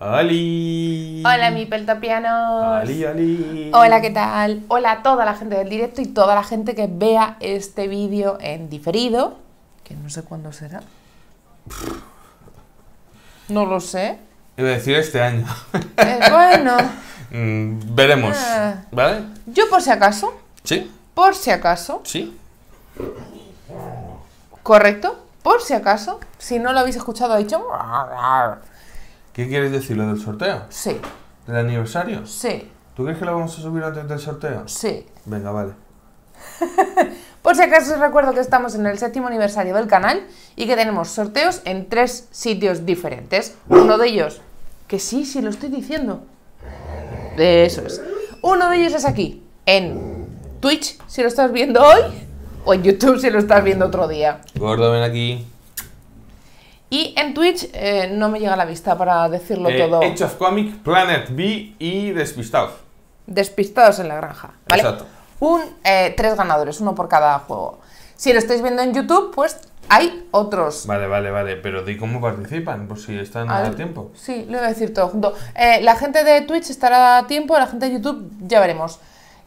¡Ali! Hola, mi peltopiano. ¡Ali, ali! Hola, ¿qué tal? Hola a toda la gente del directo y toda la gente que vea este vídeo en diferido, que no sé cuándo será. No lo sé. Iba decir este año. Eh, bueno. Mm, veremos. Eh. ¿Vale? Yo por si acaso. Sí. Por si acaso. Sí. Correcto. Por si acaso. Si no lo habéis escuchado, ha dicho. ¿Qué quieres decir? ¿Lo del sorteo? Sí. ¿Del aniversario? Sí. ¿Tú crees que lo vamos a subir antes del sorteo? Sí. Venga, vale. Por si acaso os recuerdo que estamos en el séptimo aniversario del canal y que tenemos sorteos en tres sitios diferentes. Uno de ellos que sí, sí, lo estoy diciendo. Eso es. Uno de ellos es aquí, en Twitch, si lo estás viendo hoy, o en YouTube, si lo estás viendo otro día. Gordo, ven aquí. Y en Twitch eh, no me llega la vista para decirlo eh, todo. Age of Comic, Planet B y Despistados. Despistados en la granja. Exacto. Un, eh, tres ganadores, uno por cada juego. Si lo estáis viendo en YouTube, pues hay otros. Vale, vale, vale. Pero ¿de cómo participan, por si están a, tiempo. Sí, lo voy a decir todo junto. Eh, la gente de Twitch estará a tiempo, la gente de YouTube ya veremos.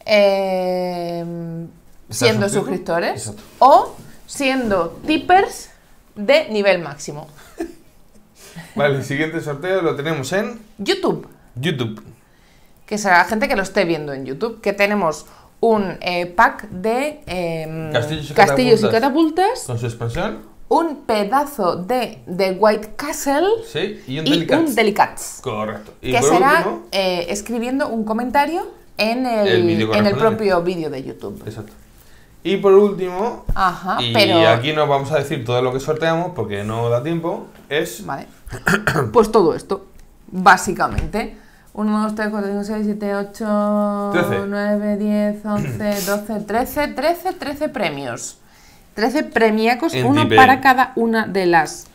Em, siendo suscriptores o siendo tippers de nivel máximo. Vale, el siguiente sorteo lo tenemos en YouTube. YouTube. Que sea la gente que lo esté viendo en YouTube. Que tenemos un eh, pack de em, castillos, y, catapultas. Con su expansión. Un pedazo de, The White Castle. Sí, y un, Delicats. Correcto. que será eh, escribiendo un comentario en el, en el propio vídeo de YouTube. Exacto. Y por último, Ajá, y aquí no vamos a decir todo lo que sorteamos porque no da tiempo, es... Vale. pues todo esto, básicamente. 1, 2, 3, 4, 5, 6, 7, 8, 9, 10, 11, 12, 13, 13, 13 premios. 13 premiacos, uno para cada una de las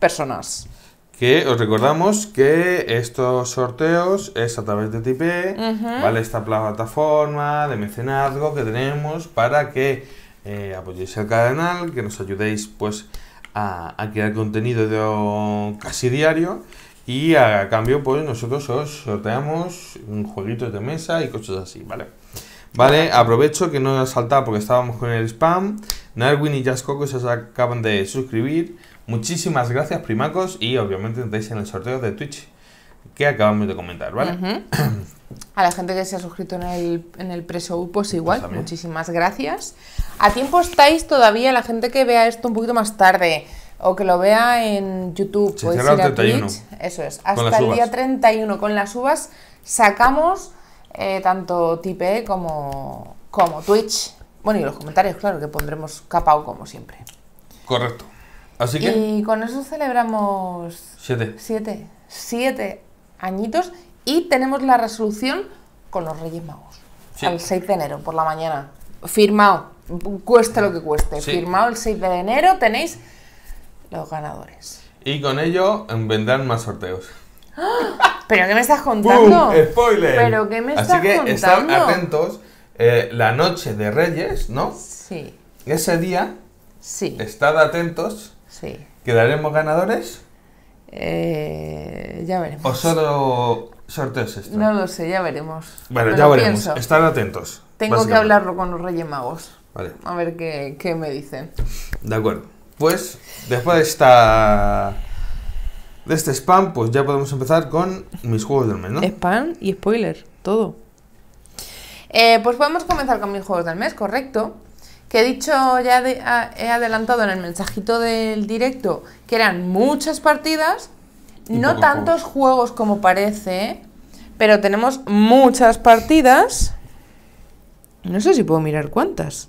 personas. Que os recordamos que estos sorteos es a través de Tipe, ¿vale? Esta plataforma de mecenazgo que tenemos para que eh, apoyéis el canal, que nos ayudéis pues a, crear contenido casi diario y a cambio, pues nosotros os sorteamos un jueguito de mesa y cosas así, ¿vale? Vale, aprovecho que no ha saltado porque estábamos con el spam. Narwin y Jasco que se acaban de suscribir. Muchísimas gracias, primacos. Y obviamente estáis en el sorteo de Twitch que acabamos de comentar, ¿vale? A la gente que se ha suscrito en el, preso el pues, pues igual, muchísimas gracias. A tiempo estáis todavía, la gente que vea esto un poquito más tarde o que lo vea en YouTube. Se Twitch, eso es. Hasta el día 31 con las uvas sacamos eh, tanto Tipe como, como Twitch. Bueno, y los comentarios, claro, que pondremos capao como siempre. Correcto. Así que. Y con eso celebramos. Siete. Siete. Siete añitos y tenemos la resolución con los Reyes Magos. Sí. Al 6 de enero por la mañana. Firmado. Cueste lo que cueste. Firmado el 6 de enero. Tenéis los ganadores. Y con ello vendrán más sorteos. ¿Pero qué me estás contando? ¡Spoiler! ¿Pero qué me estás Así que estad atentos. Eh, la noche de Reyes, ¿no? Sí. Ese día. Sí. Estad atentos. Sí. ¿Quedaremos ganadores? Eh, ya veremos. ¿O solo sorteos No lo sé, ya veremos. Bueno, ya veremos. Estad atentos. Tengo que hablarlo con los Reyes Magos. A ver qué, qué me dicen. De acuerdo. Pues después de esta de este spam, pues ya podemos empezar con mis juegos del mes, ¿no? Spam y spoiler, todo. Eh, pues podemos comenzar con mis juegos del mes, correcto. Que he dicho, ya he adelantado en el mensajito del directo que eran muchas partidas, no tantos juegos. como parece, pero tenemos muchas partidas. No sé si puedo mirar cuántas.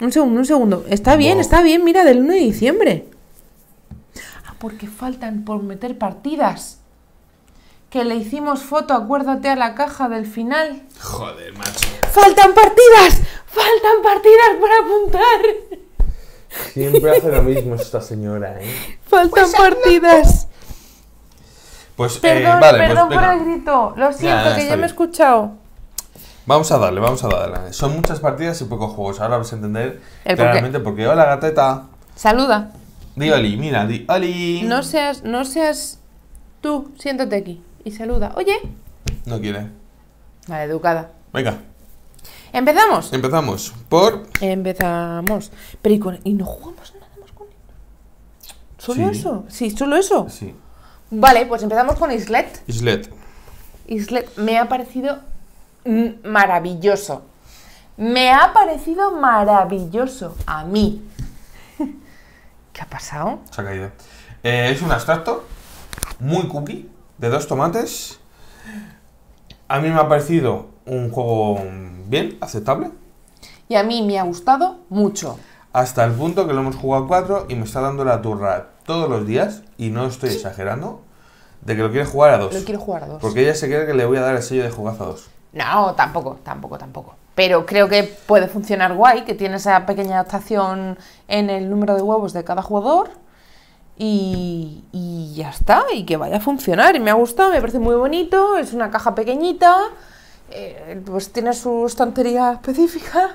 Un segundo, un segundo. Está bien, está bien, mira, del 1 de diciembre. Ah, porque faltan por meter partidas. Que le hicimos foto, acuérdate, a la caja del final. Joder, macho. ¡Faltan partidas! ¡Faltan partidas para apuntar! Siempre hace lo mismo esta señora, ¿eh? ¡Faltan pues, partidas! Pues, eh, perdón, pues, perdón por el grito. Lo siento, que ya me he escuchado. Vamos a darle, vamos a darle. Son muchas partidas y pocos juegos. Ahora vas a entender El claramente por qué. Hola, gateta. Saluda. Di Oli, mira, di Oli. No seas, no seas tú. Siéntate aquí y saluda. Oye. No quiere. Vale, educada. Venga. ¿Empezamos? Empezamos. Por... Empezamos. Pero ¿y, con... no jugamos nada más con él? ¿Solo eso? Sí, solo eso. Sí. Vale, pues empezamos con Islet. Islet. Islet me ha parecido maravilloso. Me ha parecido maravilloso a mí. ¿Qué ha pasado? Se ha caído. Eh, es un abstracto muy cookie de dos tomates. A mí me ha parecido un juego bien, aceptable. Y a mí me ha gustado mucho. Hasta el punto que lo hemos jugado cuatro y me está dando la turra todos los días, y no estoy exagerando, de que lo quiere jugar a dos. jugar a dos. Porque ella se cree que le voy a dar el sello de jugazo a dos. No, tampoco, tampoco, tampoco. Pero creo que puede funcionar guay, que tiene esa pequeña adaptación en el número de huevos de cada jugador. Y, ya está, y que vaya a funcionar. Y me ha gustado, me parece muy bonito, es una caja pequeñita, eh, pues tiene su estantería específica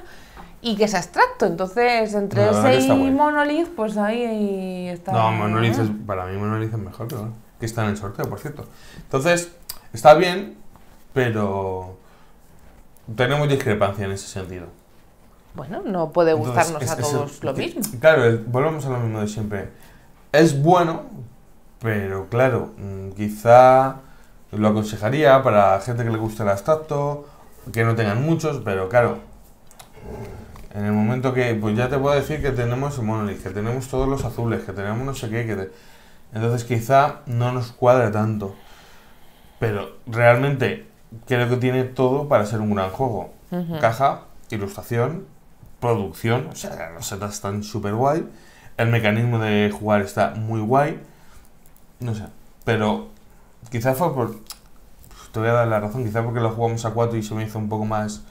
y que es abstracto. Entonces, entre ese y Monolith, pues ahí está. No, Monolith es, para mí Monolith es mejor, que está en el sorteo, por cierto. Entonces, está bien, pero tenemos discrepancia en ese sentido. Bueno, no puede gustarnos a todos lo mismo. Claro, volvemos a lo mismo de siempre. Es bueno, pero claro, mm, quizá lo aconsejaría para gente que le guste el abstracto, que no tengan muchos, pero claro, en el momento que, pues ya te puedo decir que tenemos monolith, que tenemos todos los azules, que tenemos no sé qué, que entonces quizá no nos cuadre tanto. Pero realmente creo que tiene todo para ser un gran juego. Caja, ilustración, producción, o sea, las setas están súper guay. El mecanismo de jugar está muy guay. No sé, pero quizás fue por... te voy a dar la razón, quizás porque lo jugamos a 4 y se me hizo un poco más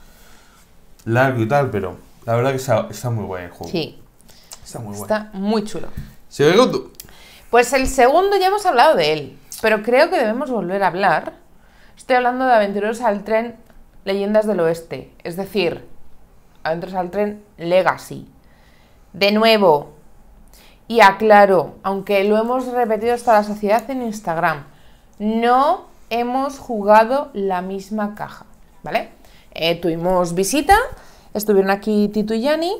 largo y tal, pero la verdad que está, muy guay el juego. Sí. Está muy guay. Está muy chulo. tú? Pues el segundo ya hemos hablado de él, pero creo que debemos volver a hablar Estoy hablando de Aventureros al Tren Leyendas del Oeste, es decir, Aventureros al Tren Legacy. De nuevo, y aclaro, aunque lo hemos repetido hasta la sociedad en Instagram, no hemos jugado la misma caja, ¿vale? Eh, tuvimos visita, estuvieron aquí Tito y Yanni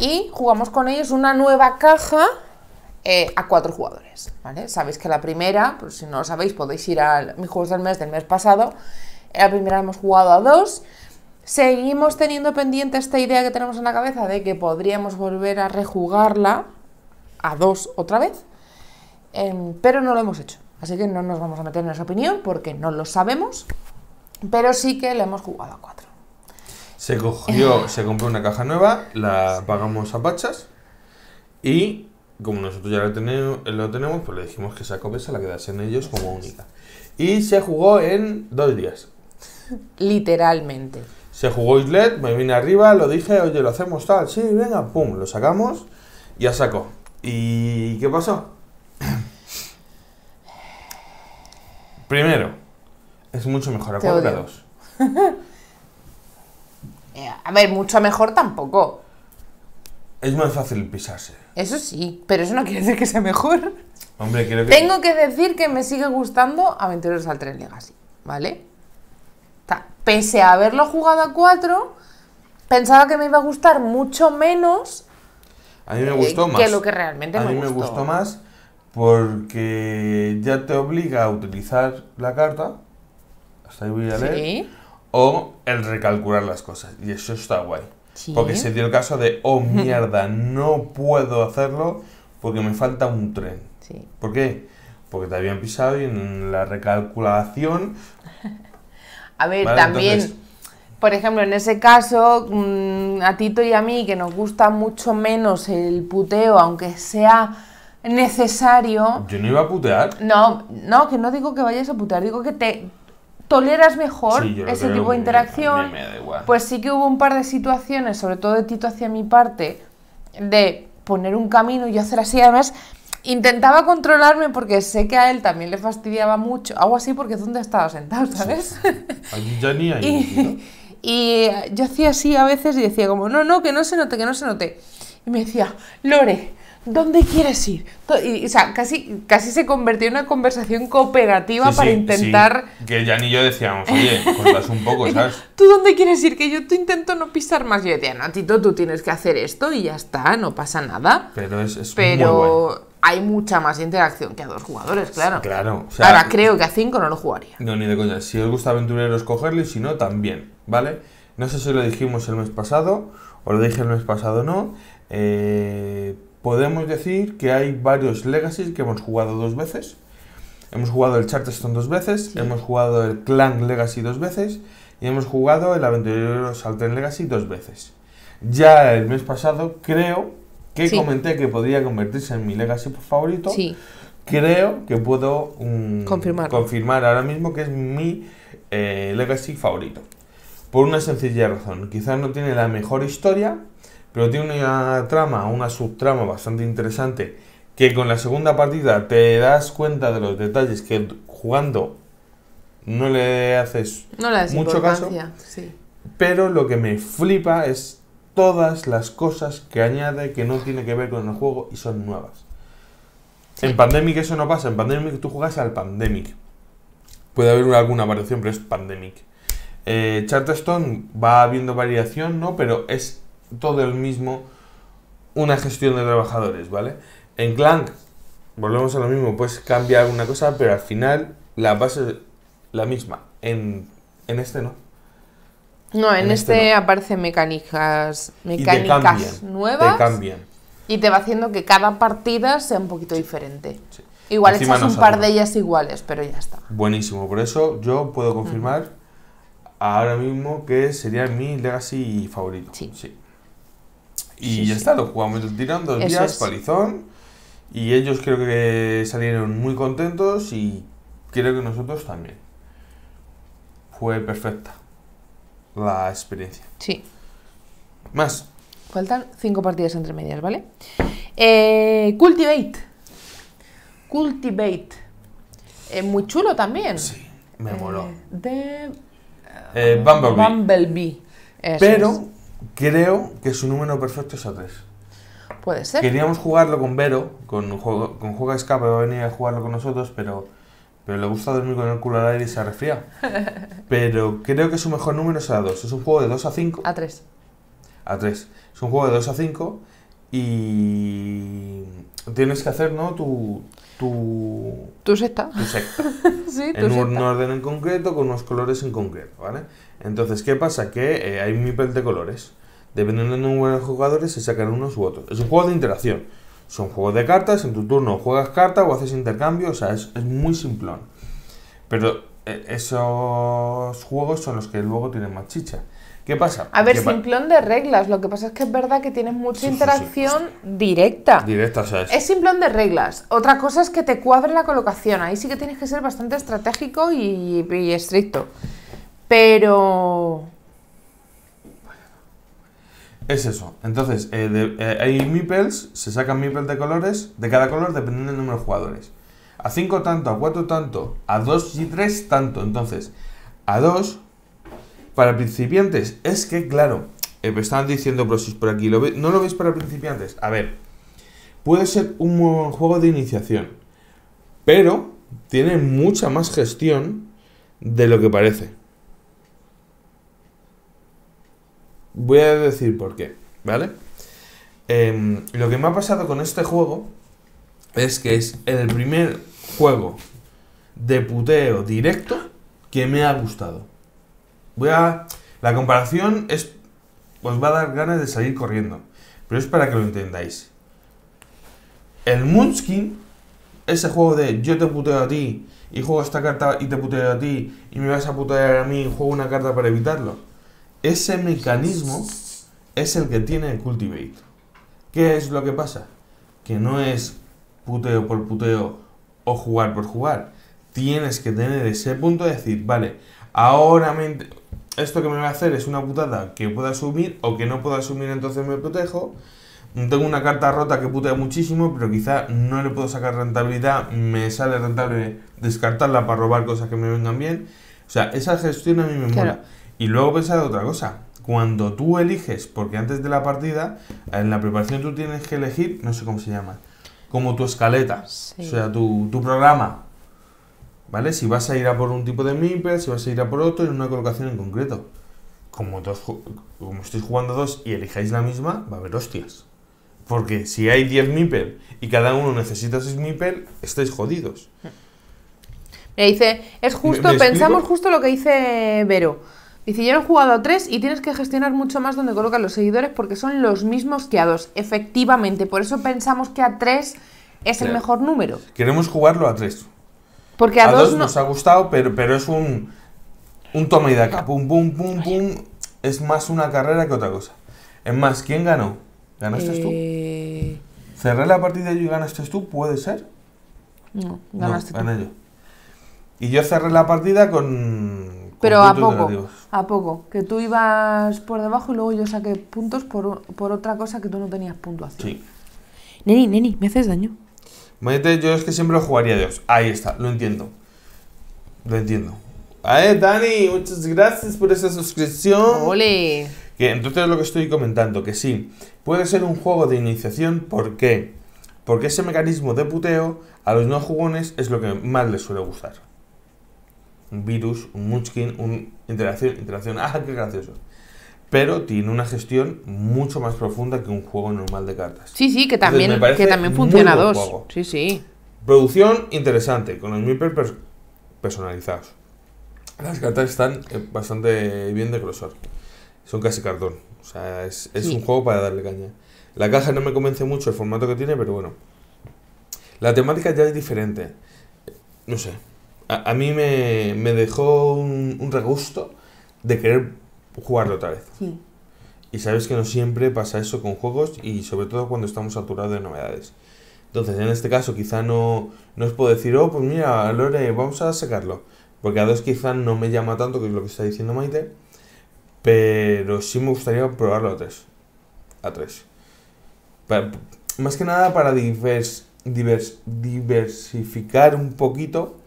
y jugamos con ellos una nueva caja eh, a cuatro jugadores. ¿vale? Sabéis que la primera, pues si no lo sabéis, podéis ir a mis juegos del mes del mes pasado. La primera hemos jugado a dos. Seguimos teniendo pendiente esta idea que tenemos en la cabeza de que podríamos volver a rejugarla a dos otra vez, em, pero no lo hemos hecho. Así que no nos vamos a meter en esa opinión porque no lo sabemos, pero sí que La hemos jugado a cuatro. Se cogió, se compró una caja nueva, la pagamos a pachas y como nosotros ya lo tenemos, lo tenemos pues le dijimos que esa copia se la quedasen ellos como única. Y se jugó en dos días. Literalmente. Se jugó Islet, me vine arriba, lo dije, oye, lo hacemos tal, sí, venga, pum, lo sacamos, y ya sacó. ¿Y qué pasó? Primero, es mucho mejor a 4 2. a ver, mucho mejor tampoco. Es más fácil pisarse. Eso sí, pero eso no quiere decir que sea mejor. Tengo que decir que me sigue gustando Aventureros al Tren Legacy, ¿vale? pese a haberlo jugado a 4, pensaba que me iba a gustar mucho menos a mí me gustó más. Que lo que realmente a mí me gustó más porque ya te obliga a utilizar la carta, hasta ahí voy a leer, o el recalcular las cosas. Y eso está guay. Porque se dio el caso de, oh mierda, no puedo hacerlo porque me falta un tren. ¿Por qué? Porque te habían pisado y en la recalculación. a ver, también. por ejemplo, en ese caso, mm, a Tito y a mí, que nos gusta mucho menos el puteo, aunque sea necesario. Yo no iba a putear. No, no, que no digo que vayas a putear, digo que te, toleras mejor ese tipo de interacción. Pues sí que hubo un par de situaciones, sobre todo de Tito hacia mi parte, de poner un camino y hacer así. Además, intentaba controlarme porque sé que a él también le fastidiaba mucho. Hago así porque es donde estaba sentado, sabes? Y, y, yo hacía así a veces y decía como, no, no, que no se note, que no se note. Y me decía, Lore, ¿dónde quieres ir? o sea, casi, casi se convirtió en una conversación cooperativa para intentar... Que ya y yo decíamos, oye, contás un poco, ¿sabes? ¿Tú dónde quieres ir? Que yo te intento no pisar más. Yo decía, no, Tito, tú tienes que hacer esto y ya está, no pasa nada. Pero es, Pero... Muy bueno hay mucha más interacción que a dos jugadores, claro. Claro. Ahora creo que a cinco no lo jugaría. No, ni de coña. Si os gusta aventureros, cogerlo y si no, también, ¿vale? No sé si lo dijimos el mes pasado, o lo dije el mes pasado no. Eh, podemos decir que hay varios Legacies que hemos jugado dos veces. Hemos jugado el Charterstone dos veces, hemos jugado el Clan Legacy dos veces y hemos jugado el Aventurero Salter Legacy dos veces. Ya el mes pasado creo que comenté que podría convertirse en mi Legacy favorito. Sí. Creo que puedo mm, confirmar ahora mismo que es mi eh, Legacy favorito. Por una sencilla razón. Quizás no tiene la mejor historia, pero tiene una trama, una subtrama bastante interesante, que con la segunda partida te das cuenta de los detalles que jugando no le haces mucho caso. Pero lo que me flipa es todas las cosas que añade que no tiene que ver con el juego y son nuevas. En Pandemic eso no pasa, en Pandemic tú juegas al Pandemic. Puede haber alguna variación, pero es Pandemic. Eh, Charterstone va habiendo variación, ¿no? Pero es todo el mismo una gestión de trabajadores, ¿vale? En Clank, volvemos a lo mismo, pues cambia alguna cosa, pero al final la base es la misma. En, en este no. No, en, este, este aparecen mecánicas, mecánicas nuevas. Y te va haciendo que cada partida sea un poquito diferente. Igual echas un par de ellas iguales, pero ya está. Buenísimo, por eso yo puedo confirmar ahora mismo que sería mi Legacy favorito. sí. Y ya está, lo jugamos, tiran dos días, palizón. Y ellos creo que salieron muy contentos y creo que nosotros también. Fue perfecta la experiencia. Sí. Más. Faltan cinco partidas entre medias, ¿vale? Eh, Cultivate. Cultivate. es muy chulo también. Sí, me moló. Eh, de. Eh, Bumblebee. Bumblebee. Pero. Creo que su número perfecto es a 3. Puede ser. Queríamos jugarlo con Vero, con Juego, con juego Escape, va a venir a jugarlo con nosotros, pero, pero le gusta dormir con el culo al aire y se resfría. pero creo que su mejor número es a 2. Es un juego de 2 a 5. A 3. A 3. Es un juego de 2 a 5 y tienes que hacer, ¿no? Tu, tu, tu secta. Tu secta. en un orden en concreto, con unos colores en concreto, ¿vale? Entonces, ¿qué pasa? Que eh, hay un nivel de colores. Dependiendo del número de jugadores, se sacan unos u otros. Es un juego de interacción. Son juegos de cartas, en tu turno juegas carta o haces intercambio, o sea, es, muy simplón. Pero eh, esos juegos son los que luego tienen más chicha. ¿Qué pasa? A ver, simplón de reglas. Lo que pasa es que es verdad que tienes mucha interacción directa. Directa, o sea, es... simplón de reglas. Otra cosa es que te cuadre la colocación. Ahí sí que tienes que ser bastante estratégico y estricto. Pero... Es eso. Entonces, eh, eh, hay meeples, se sacan meeples de colores, de cada color dependiendo del número de jugadores. A 5 tanto, a 4 tanto, a 2 y 3 tanto. Entonces, a 2, para principiantes, es que claro, eh, me están diciendo prosis por aquí, ¿no lo veis para principiantes? A ver, puede ser un buen juego de iniciación, pero tiene mucha más gestión de lo que parece. Voy a decir por qué, ¿vale? Em, lo que me ha pasado con este juego es que es el primer juego de puteo directo que me ha gustado. Voy a... La comparación es... Os va a dar ganas de salir corriendo. Pero es para que lo entendáis. El Moonskin ese juego de yo te puteo a ti y juego esta carta y te puteo a ti y me vas a putear a mí y juego una carta para evitarlo ese mecanismo es el que tiene el Cultivate. ¿Qué es lo que pasa? Que no es puteo por puteo o jugar por jugar. Tienes que tener ese punto de decir, vale, ahora esto que me va a hacer es una putada que pueda asumir o que no pueda asumir, entonces me protejo. Tengo una carta rota que putea muchísimo, pero quizá no le puedo sacar rentabilidad, me sale rentable descartarla para robar cosas que me vengan bien. O sea, esa gestión a mí me mola. Y luego pensad otra cosa. Cuando tú eliges, porque antes de la partida, en la preparación tú tienes que elegir, no sé cómo se llama, como tu escaleta, o sea, tu, programa. ¿Vale? Si vas a ir a por un tipo de MIPER, si vas a ir a por otro, en una colocación en concreto. Como, dos, como estáis jugando dos y elijáis la misma, va a haber hostias. Porque si hay 10 MIPEL y cada uno necesita seis MIPEL, estáis jodidos. Me dice, es justo, pensamos justo lo que dice Vero. Dice, yo he jugado a tres y tienes que gestionar mucho más donde colocas los seguidores porque son los mismos que a dos. Efectivamente, por eso pensamos que a tres es el mejor número. Queremos jugarlo a tres. Porque a, dos, nos ha gustado, pero, pero es un, un toma y daca. Pum, pum, pum, pum. Es más una carrera que otra cosa. Es más, ¿quién ganó? ¿Ganaste tú? Eh. ¿Cerré la partida yo y ganaste tú? ¿Puede ser? No, ganaste tú. Y yo cerré la partida con pero a poco, a poco, que tú ibas por debajo y luego yo saqué puntos por, otra cosa que tú no tenías puntuación. Sí. Neni, neni, me haces daño. yo es que siempre lo jugaría Dios Ahí está, lo entiendo. Lo entiendo. ver, Dani, muchas gracias por esa suscripción. Ole. entonces lo que estoy comentando, que sí, puede ser un juego de iniciación, ¿por Porque ese mecanismo de puteo a los no jugones es lo que más les suele gustar un virus, un munchkin, una interacción, interacción, ah, qué gracioso. Pero tiene una gestión mucho más profunda que un juego normal de cartas. Sí, sí, que también, que también funciona dos. Sí, sí. Producción interesante, con los mipers personalizados. Las cartas están eh, bastante bien de grosor. Son casi cartón. O sea, es, es un juego para darle caña. La caja no me convence mucho el formato que tiene, pero bueno. La temática ya es diferente. No sé, a, mí me, dejó un, regusto de querer jugarlo otra vez. Y sabes que no siempre pasa eso con juegos y sobre todo cuando estamos saturados de novedades. Entonces, en este caso, quizá no, no os puedo decir, oh, pues mira, Lore, vamos a sacarlo. Porque a dos quizá no me llama tanto, que es lo que está diciendo Maite. Pero sí me gustaría probarlo a tres. A tres. más que nada para divers, diversificar un poquito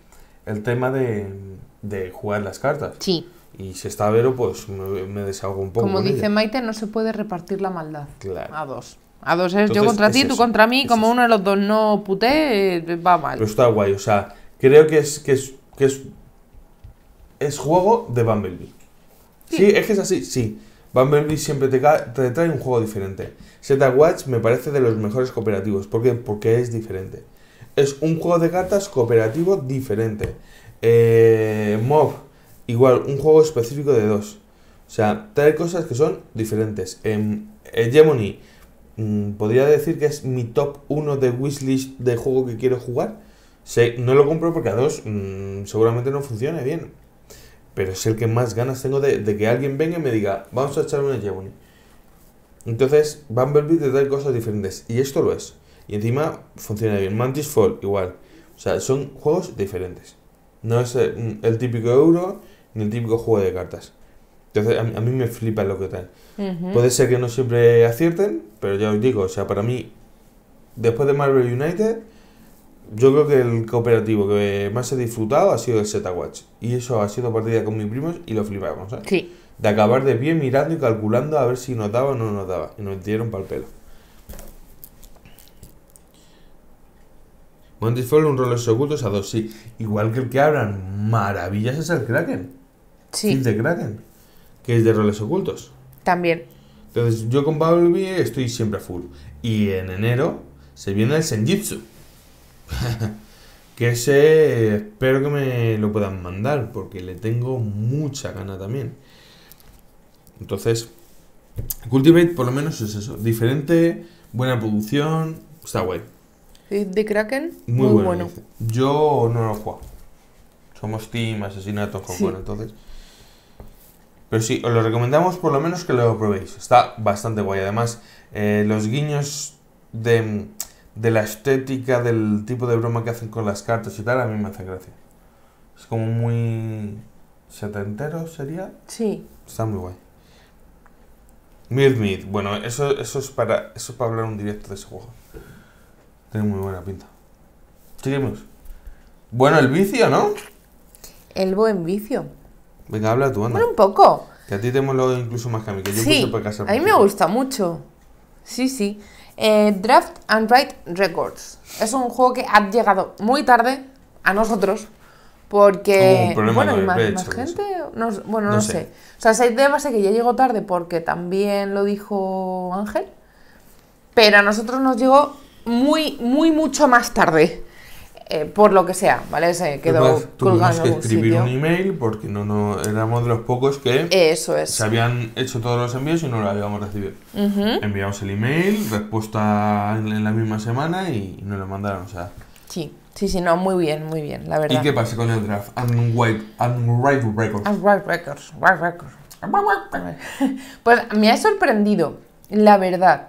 el tema de, jugar las cartas. Sí. Y si está Vero, pues me, desahogo un poco. Como dice Maite, no se puede repartir la maldad. Claro. A dos. A dos es yo contra ti, tú contra mí. Como uno de los dos no puté, eh, va mal. Pero está guay. O sea, creo que es, que es, es, juego de Bumblebee. Sí. es que es así, sí. Bumblebee siempre te, te trae un juego diferente. Zeta Watch me parece de los mejores cooperativos. ¿Por qué? Porque es diferente es un juego de cartas cooperativo diferente. Eh, Mob, igual, un juego específico de dos. O sea, trae cosas que son diferentes. En em, Hegemony, mm, podría decir que es mi top 1 de wishlist de juego que quiero jugar. no lo compro porque a dos mm, seguramente no funcione bien. Pero es el que más ganas tengo de, que alguien venga y me diga, vamos a echar un Hegemony. Entonces, Bumblebee te trae cosas diferentes. Y esto lo es. Y encima funciona bien. Mantis Fall, igual. O sea, son juegos diferentes. No es el, típico euro ni el típico juego de cartas. Entonces, a, mí me flipa lo que tal. Puede ser que no siempre acierten, pero ya os digo, o sea, para mí, después de Marvel United, yo creo que el cooperativo que más he disfrutado ha sido el Z-Watch. Y eso ha sido partida con mis primos y lo flipamos, ¿eh? Sí. De acabar de bien mirando y calculando a ver si nos daba o no nos daba. Y nos dieron para el pelo. un roles ocultos a dos, sí. Igual que el que hablan maravillas es el Kraken. Sí. de Kraken. Que es de roles ocultos. También. Entonces, yo con Bumblebee estoy siempre a full. Y en enero se viene el Senjitsu. que ese espero que me lo puedan mandar, porque le tengo mucha gana también. Entonces, Cultivate por lo menos es eso. Diferente, buena producción, está guay de Kraken, muy, bueno. Yo no lo juego. Somos team, asesinatos con entonces. Pero sí, os lo recomendamos por lo menos que lo probéis. Está bastante guay. Además, eh, los guiños de, la estética, del tipo de broma que hacen con las cartas y tal, a mí me hace gracia. Es como muy. setentero, ¿sería? Sí. Está muy guay. Mid Mid, bueno, eso, eso, es para, eso es para hablar un directo de ese juego. Tiene muy buena pinta. Seguimos. Bueno, el vicio, ¿no? El buen vicio. Venga, habla tú, anda. Bueno, un poco. Que a ti te mola incluso más que a mí, que yo sí, casa. A mí me gusta mucho. Sí, sí. Eh, Draft and Write Records. Es un juego que ha llegado muy tarde a nosotros. Porque, bueno, más, más gente, no, bueno, no, sé. O sea, se de base que ya llegó tarde porque también lo dijo Ángel, pero a nosotros nos llegó muy, muy mucho más tarde. Eh, por lo que sea, ¿vale? Se quedó que escribir un email porque no, no éramos de los pocos que se habían hecho todos los envíos y no lo habíamos recibido. Enviamos el email, respuesta en, la misma semana y nos lo mandaron. O sea. Sí, sí, sí, no, muy bien, muy bien, la verdad. ¿Y qué pasa con el draft? Records. Records, right Records. Pues me ha sorprendido, la verdad.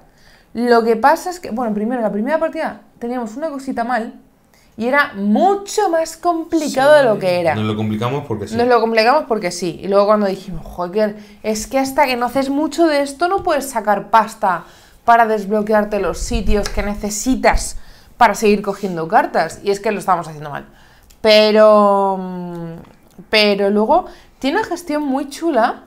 Lo que pasa es que, bueno, primero, la primera partida teníamos una cosita mal y era mucho más complicado de lo que era. Nos lo complicamos porque sí. Nos lo complicamos porque sí. Y luego cuando dijimos, joder, es que hasta que no haces mucho de esto no puedes sacar pasta para desbloquearte los sitios que necesitas para seguir cogiendo cartas. Y es que lo estábamos haciendo mal. Pero... Mm, pero luego tiene una gestión muy chula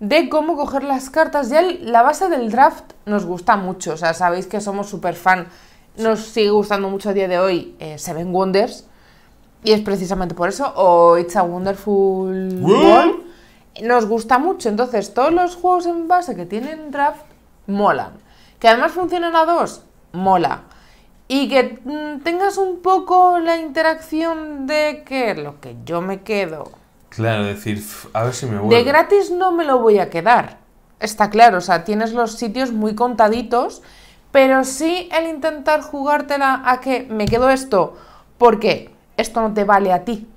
de cómo coger las cartas. Ya la base del draft nos gusta mucho, o sea, sabéis que somos súper fan. Nos sigue gustando mucho a día de hoy se eh, Seven Wonders, y es precisamente por eso, o It's a Wonderful World, nos gusta mucho. Entonces, todos los juegos en base que tienen draft molan. Que además funcionan a dos, mola. Y que mm, tengas un poco la interacción de que lo que yo me quedo Claro, decir, a ver si me De gratis no me lo voy a quedar. Está claro, o sea, tienes los sitios muy contaditos, pero sí el intentar jugártela a que me quedo esto porque esto no te vale a ti.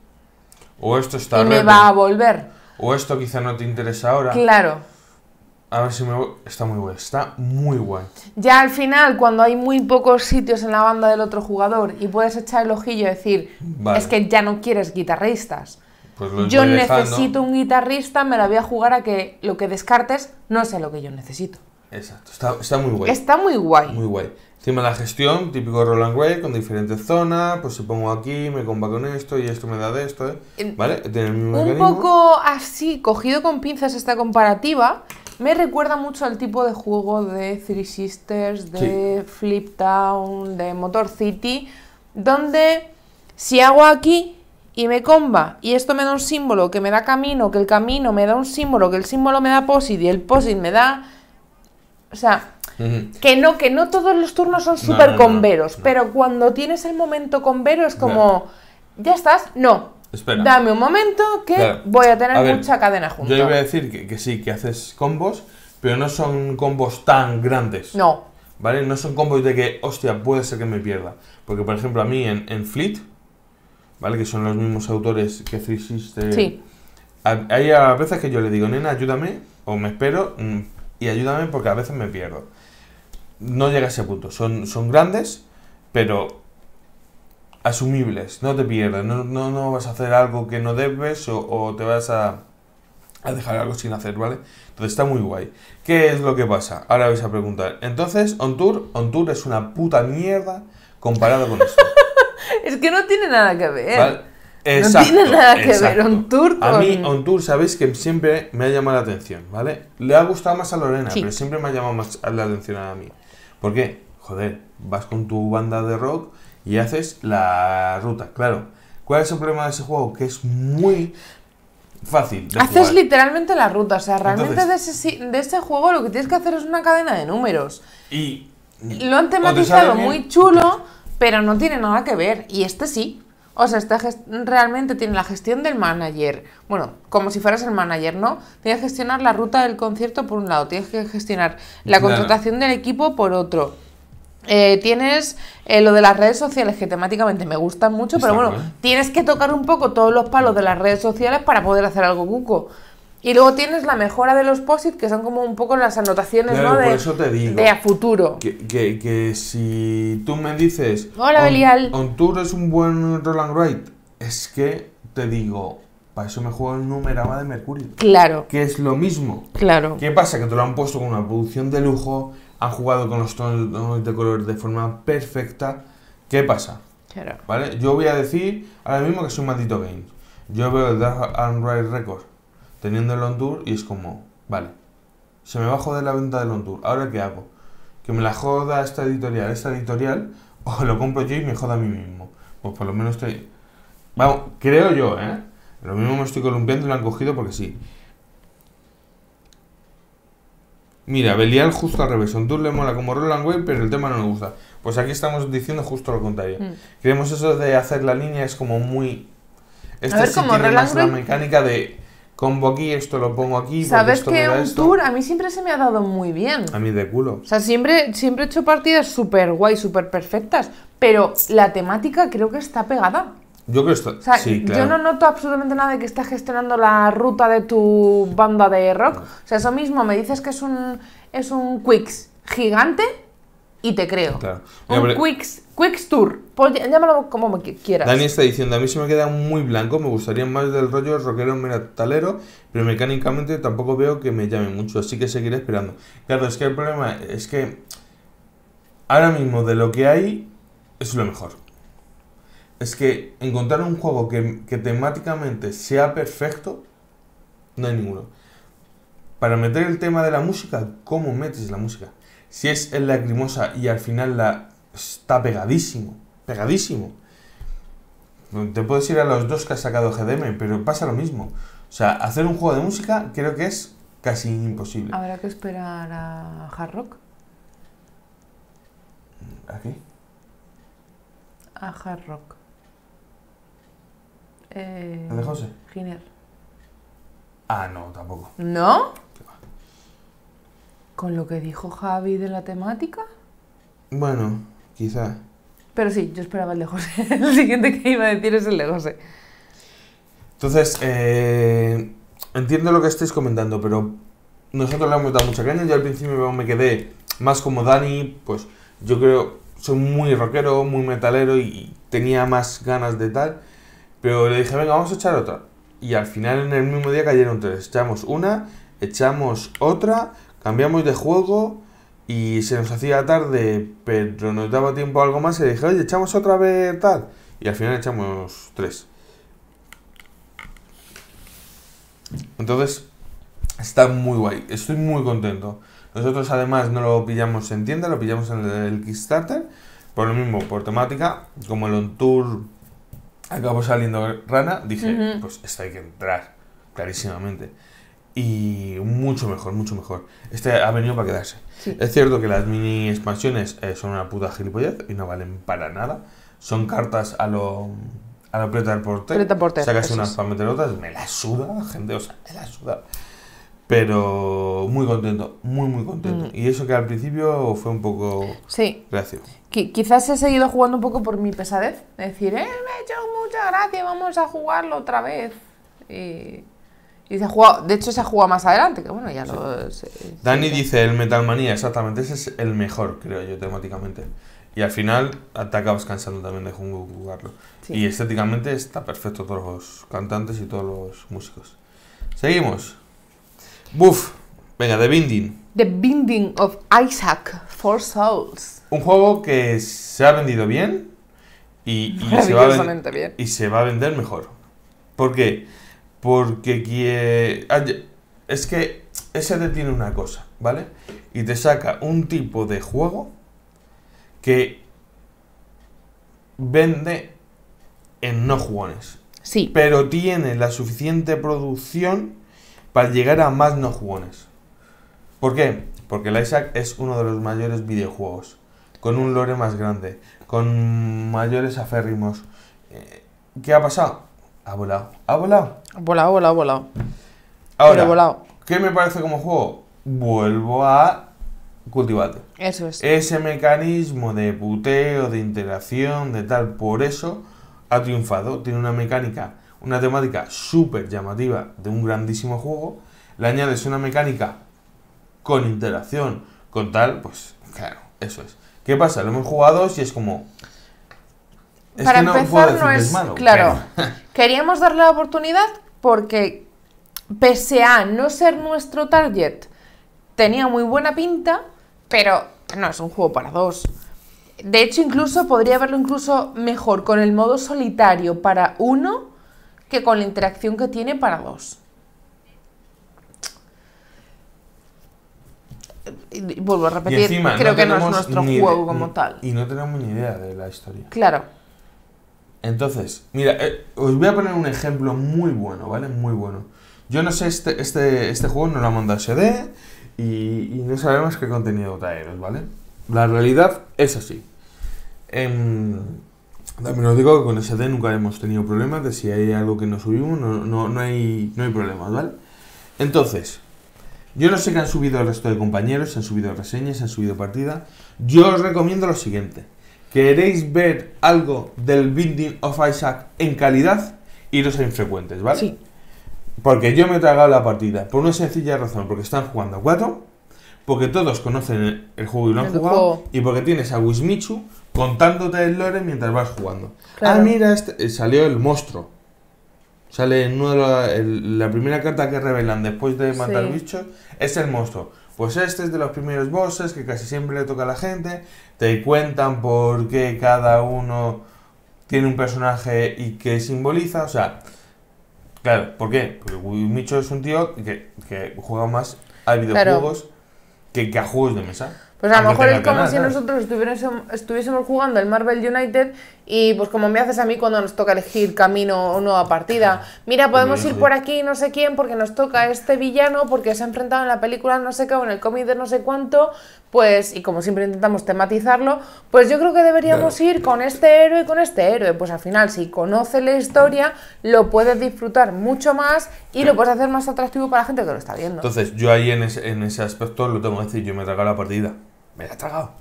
O esto está y me va a volver. O esto quizá no te interesa ahora. Claro. A ver si me voy. Está muy guay, está muy guay. Ya al final, cuando hay muy pocos sitios en la banda del otro jugador y puedes echar el ojillo y decir, es que ya no quieres guitarristas. Pues yo necesito un guitarrista, me la voy a jugar a que lo que descartes no sea lo que yo necesito. Exacto, está, muy guay. Está muy guay. Muy guay. Encima la gestión, típico Roland Gray, con diferentes zonas, pues si pongo aquí, me comba con esto y esto me da de esto, ¿eh? ¿vale? Un poco así, cogido con pinzas esta comparativa, me recuerda mucho al tipo de juego de Three Sisters, de Flip Town, de Motor City, donde si hago aquí, y me comba y esto me da un símbolo que me da camino, que el camino me da un símbolo, que el símbolo me da posid, y el posid me da... O sea, que no, que no todos los turnos son súper comberos, pero cuando tienes el momento combero es como, ya estás, no. Espera. Dame un momento que voy a tener mucha cadena junto Yo iba a decir que, sí, que haces combos, pero no son combos tan grandes. No. ¿Vale? No son combos de que, hostia, puede ser que me pierda. Porque, por ejemplo, a mí en, en Fleet, ¿vale? Que son los mismos autores que Three Sí. Hay a veces que yo le digo, nena, ayúdame, o me espero, mm, y ayúdame porque a veces me pierdo. No llega a ese punto. Son, son grandes, pero asumibles. No te pierdas. No, no, vas a hacer algo que no debes o, te vas a, dejar algo sin hacer, ¿vale? Entonces está muy guay. ¿Qué es lo que pasa? Ahora vais a preguntar. Entonces, On Tour, On Tour es una puta mierda comparado con esto. es que no tiene nada que ver. no tiene nada que ver On Tour A mí On Tour sabéis que siempre me ha llamado la atención, ¿vale? Le ha gustado más a Lorena, pero siempre me ha llamado más la atención a mí. ¿Por qué? Joder, vas con tu banda de rock y haces la ruta, claro. ¿Cuál es el problema de ese juego? Que es muy fácil. Haces literalmente la ruta, o sea, realmente de, ese, de ese juego lo que tienes que hacer es una cadena de números. Y lo han tematizado muy chulo pero no tiene nada que ver. Y este sí. O sea, este realmente tiene la gestión del manager. Bueno, como si fueras el manager, ¿no? Tienes que gestionar la ruta del concierto por un lado, tienes que gestionar la contratación del equipo por otro. Eh, tienes eh, lo de las redes sociales, que temáticamente me gustan mucho, pero bueno, tienes que tocar un poco todos los palos de las redes sociales para poder hacer algo cuco. Y luego tienes la mejora de los POSIT, que son como un poco las anotaciones, ¿no? De, a futuro. Que, si tú me dices. Hola, Belial. On Tour es un buen Roland Wright. Es que te digo, para eso me juego el numerama de Mercurio. Claro. Que es lo mismo. Claro. ¿Qué pasa? Que te lo han puesto con una producción de lujo, han jugado con los tonos de color de forma perfecta. ¿Qué pasa? Claro. ¿Vale? Yo voy a decir ahora mismo que soy un maldito game. Yo veo el Dark and Ride Record teniendo el Hondur y es como, vale, se me va a joder la venta del Hondur, ¿ahora qué hago? ¿Que me la joda esta editorial, esta editorial? ¿O lo compro yo y me joda a mí mismo? Pues por lo menos estoy... Vamos, creo yo, ¿eh? Lo mismo me estoy columpiando y lo han cogido porque sí. Mira, Belial justo al revés. Tour le mola como Roland Wayne, pero el tema no le gusta. Pues aquí estamos diciendo justo lo contrario. Mm. Creemos eso de hacer la línea es como muy... Este a como más la mecánica de combo aquí, esto lo pongo aquí. Pues Sabes esto que un tour a mí siempre se me ha dado muy bien. A mí de culo. O sea, siempre, siempre he hecho partidas súper guay, súper perfectas, pero la temática creo que está pegada. Yo creo que O sea, Yo no noto absolutamente nada de que estás gestionando la ruta de tu banda de rock. O sea, eso mismo, me dices que es un, es un Quicks gigante y te creo. un quicks, Tour, llámalo como quieras. Dani está diciendo, a mí se me queda muy blanco, me gustaría más del rollo rockero metalero, pero mecánicamente tampoco veo que me llame mucho, así que seguiré esperando. Claro, es que el problema es que ahora mismo de lo que hay es lo mejor. Es que encontrar un juego que, que temáticamente sea perfecto, no hay ninguno. Para meter el tema de la música, ¿cómo metes la música? si es en lacrimosa y al final la está pegadísimo, pegadísimo. Te puedes ir a los dos que ha sacado GDM, pero pasa lo mismo. O sea, hacer un juego de música creo que es casi imposible. Habrá que esperar a Hard Rock. ¿A A Hard Rock. Eh, de José? Giner. Ah, no, tampoco. ¿No? ¿Con lo que dijo Javi de la temática? Bueno, quizá. Pero sí, yo esperaba el de José. el siguiente que iba a decir es el de José. Entonces, eh, entiendo lo que estáis comentando, pero nosotros le hemos dado mucha caña. Yo al principio me quedé más como Dani, pues yo creo, soy muy rockero, muy metalero y tenía más ganas de tal. Pero le dije, venga, vamos a echar otra. Y al final en el mismo día cayeron tres. Echamos una, echamos otra, Cambiamos de juego y se nos hacía tarde, pero nos daba tiempo a algo más y dije, oye, echamos otra vez tal. Y al final echamos tres. Entonces, está muy guay. Estoy muy contento. Nosotros además no lo pillamos en tienda, lo pillamos en el Kickstarter. Por lo mismo, por temática, como el On Tour acabó saliendo rana, dije, pues esto hay que entrar, clarísimamente y mucho mejor, mucho mejor. Este ha venido para quedarse. Es cierto que las mini expansiones eh, son una puta gilipollez y no valen para nada. Son cartas a lo. a lo Preta Porter. Sacas unas para meter otras, me las suda, gente, o sea, me la suda. Pero muy contento, muy, muy contento. Mm. Y eso que al principio fue un poco. Sí. Gracias. quizás he seguido jugando un poco por mi pesadez. Decir, eh, me he hecho mucha gracia, vamos a jugarlo otra vez. Y y de hecho se ha jugado más adelante, que bueno, ya lo... Dani dice, el Metal manía exactamente, ese es el mejor, creo yo, temáticamente. Y al final te acabas cansando también de jugarlo. Y estéticamente está perfecto todos los cantantes y todos los músicos. Seguimos. Buf. Venga, The Binding. The Binding of Isaac, for Souls. Un juego que se ha vendido bien y, se, va a vender mejor. ¿Por qué? Porque porque ah, Es que te tiene una cosa, ¿vale? Y te saca un tipo de juego que vende en no jugones. Sí. Pero tiene la suficiente producción para llegar a más no jugones. ¿Por qué? Porque la Isaac es uno de los mayores videojuegos, con un lore más grande, con mayores aférrimos. Eh, ¿Qué ha pasado? Ha volado. Ha volado. Ha volado, volado, volado. Ahora, volado. ¿qué me parece como juego? Vuelvo a cultivarte. Eso es. Ese mecanismo de puteo, de interacción, de tal, por eso ha triunfado. Tiene una mecánica, una temática súper llamativa de un grandísimo juego. Le añades una mecánica con interacción, con tal, pues claro, eso es. ¿Qué pasa? Lo hemos jugado y es como, para empezar no es, claro. Queríamos darle la oportunidad porque pese a no ser nuestro target, tenía muy buena pinta, pero no es un juego para dos. De hecho, incluso podría verlo incluso mejor con el modo solitario para uno que con la interacción que tiene para dos. vuelvo a repetir, creo que no es nuestro juego como tal. Y no tenemos ni idea de la historia. Claro. Entonces, mira, eh, os voy a poner un ejemplo muy bueno, ¿vale? Muy bueno. Yo no sé, este, este, este juego no lo ha mandado SD y, no sabemos qué contenido traeros, ¿vale? La realidad es así. Em, también os digo que con SD nunca hemos tenido problemas de si hay algo que no subimos, no, hay, no hay problemas, ¿vale? Entonces, yo no sé qué han subido el resto de compañeros, han subido reseñas, han subido partida. Yo os recomiendo lo siguiente. ¿Queréis ver algo del Building of Isaac en calidad? y los infrecuentes, ¿vale? Sí. Porque yo me he tragado la partida, por una sencilla razón, porque están jugando a cuatro, porque todos conocen el, juego y lo han jugado, y porque tienes a Wismichu contándote el lore mientras vas jugando. Ah, mira, este, eh, salió el monstruo. Sale en la, la primera carta que revelan después de matar sí. bichos, es el monstruo. Pues este es de los primeros bosses que casi siempre le toca a la gente, te cuentan por qué cada uno tiene un personaje y qué simboliza, o sea, claro, ¿por qué? Porque Micho es un tío que, juega más a videojuegos que, a juegos de mesa. Pues a lo mejor es como si nosotros estuviésemos, estuviésemos jugando el Marvel United y pues como me haces a mí cuando nos toca elegir camino o nueva partida, mira, podemos ir por aquí no sé quién porque nos toca este villano porque se ha enfrentado en la película no sé qué o en el cómic de no sé cuánto, pues y como siempre intentamos tematizarlo, pues yo creo que deberíamos ir con este héroe y con este héroe, pues al final si conoce la historia lo puedes disfrutar mucho más y lo puedes hacer más atractivo para la gente que lo está viendo. Entonces yo ahí en ese, en ese aspecto lo tengo que decir, yo me he tragado la partida, me la he tragado.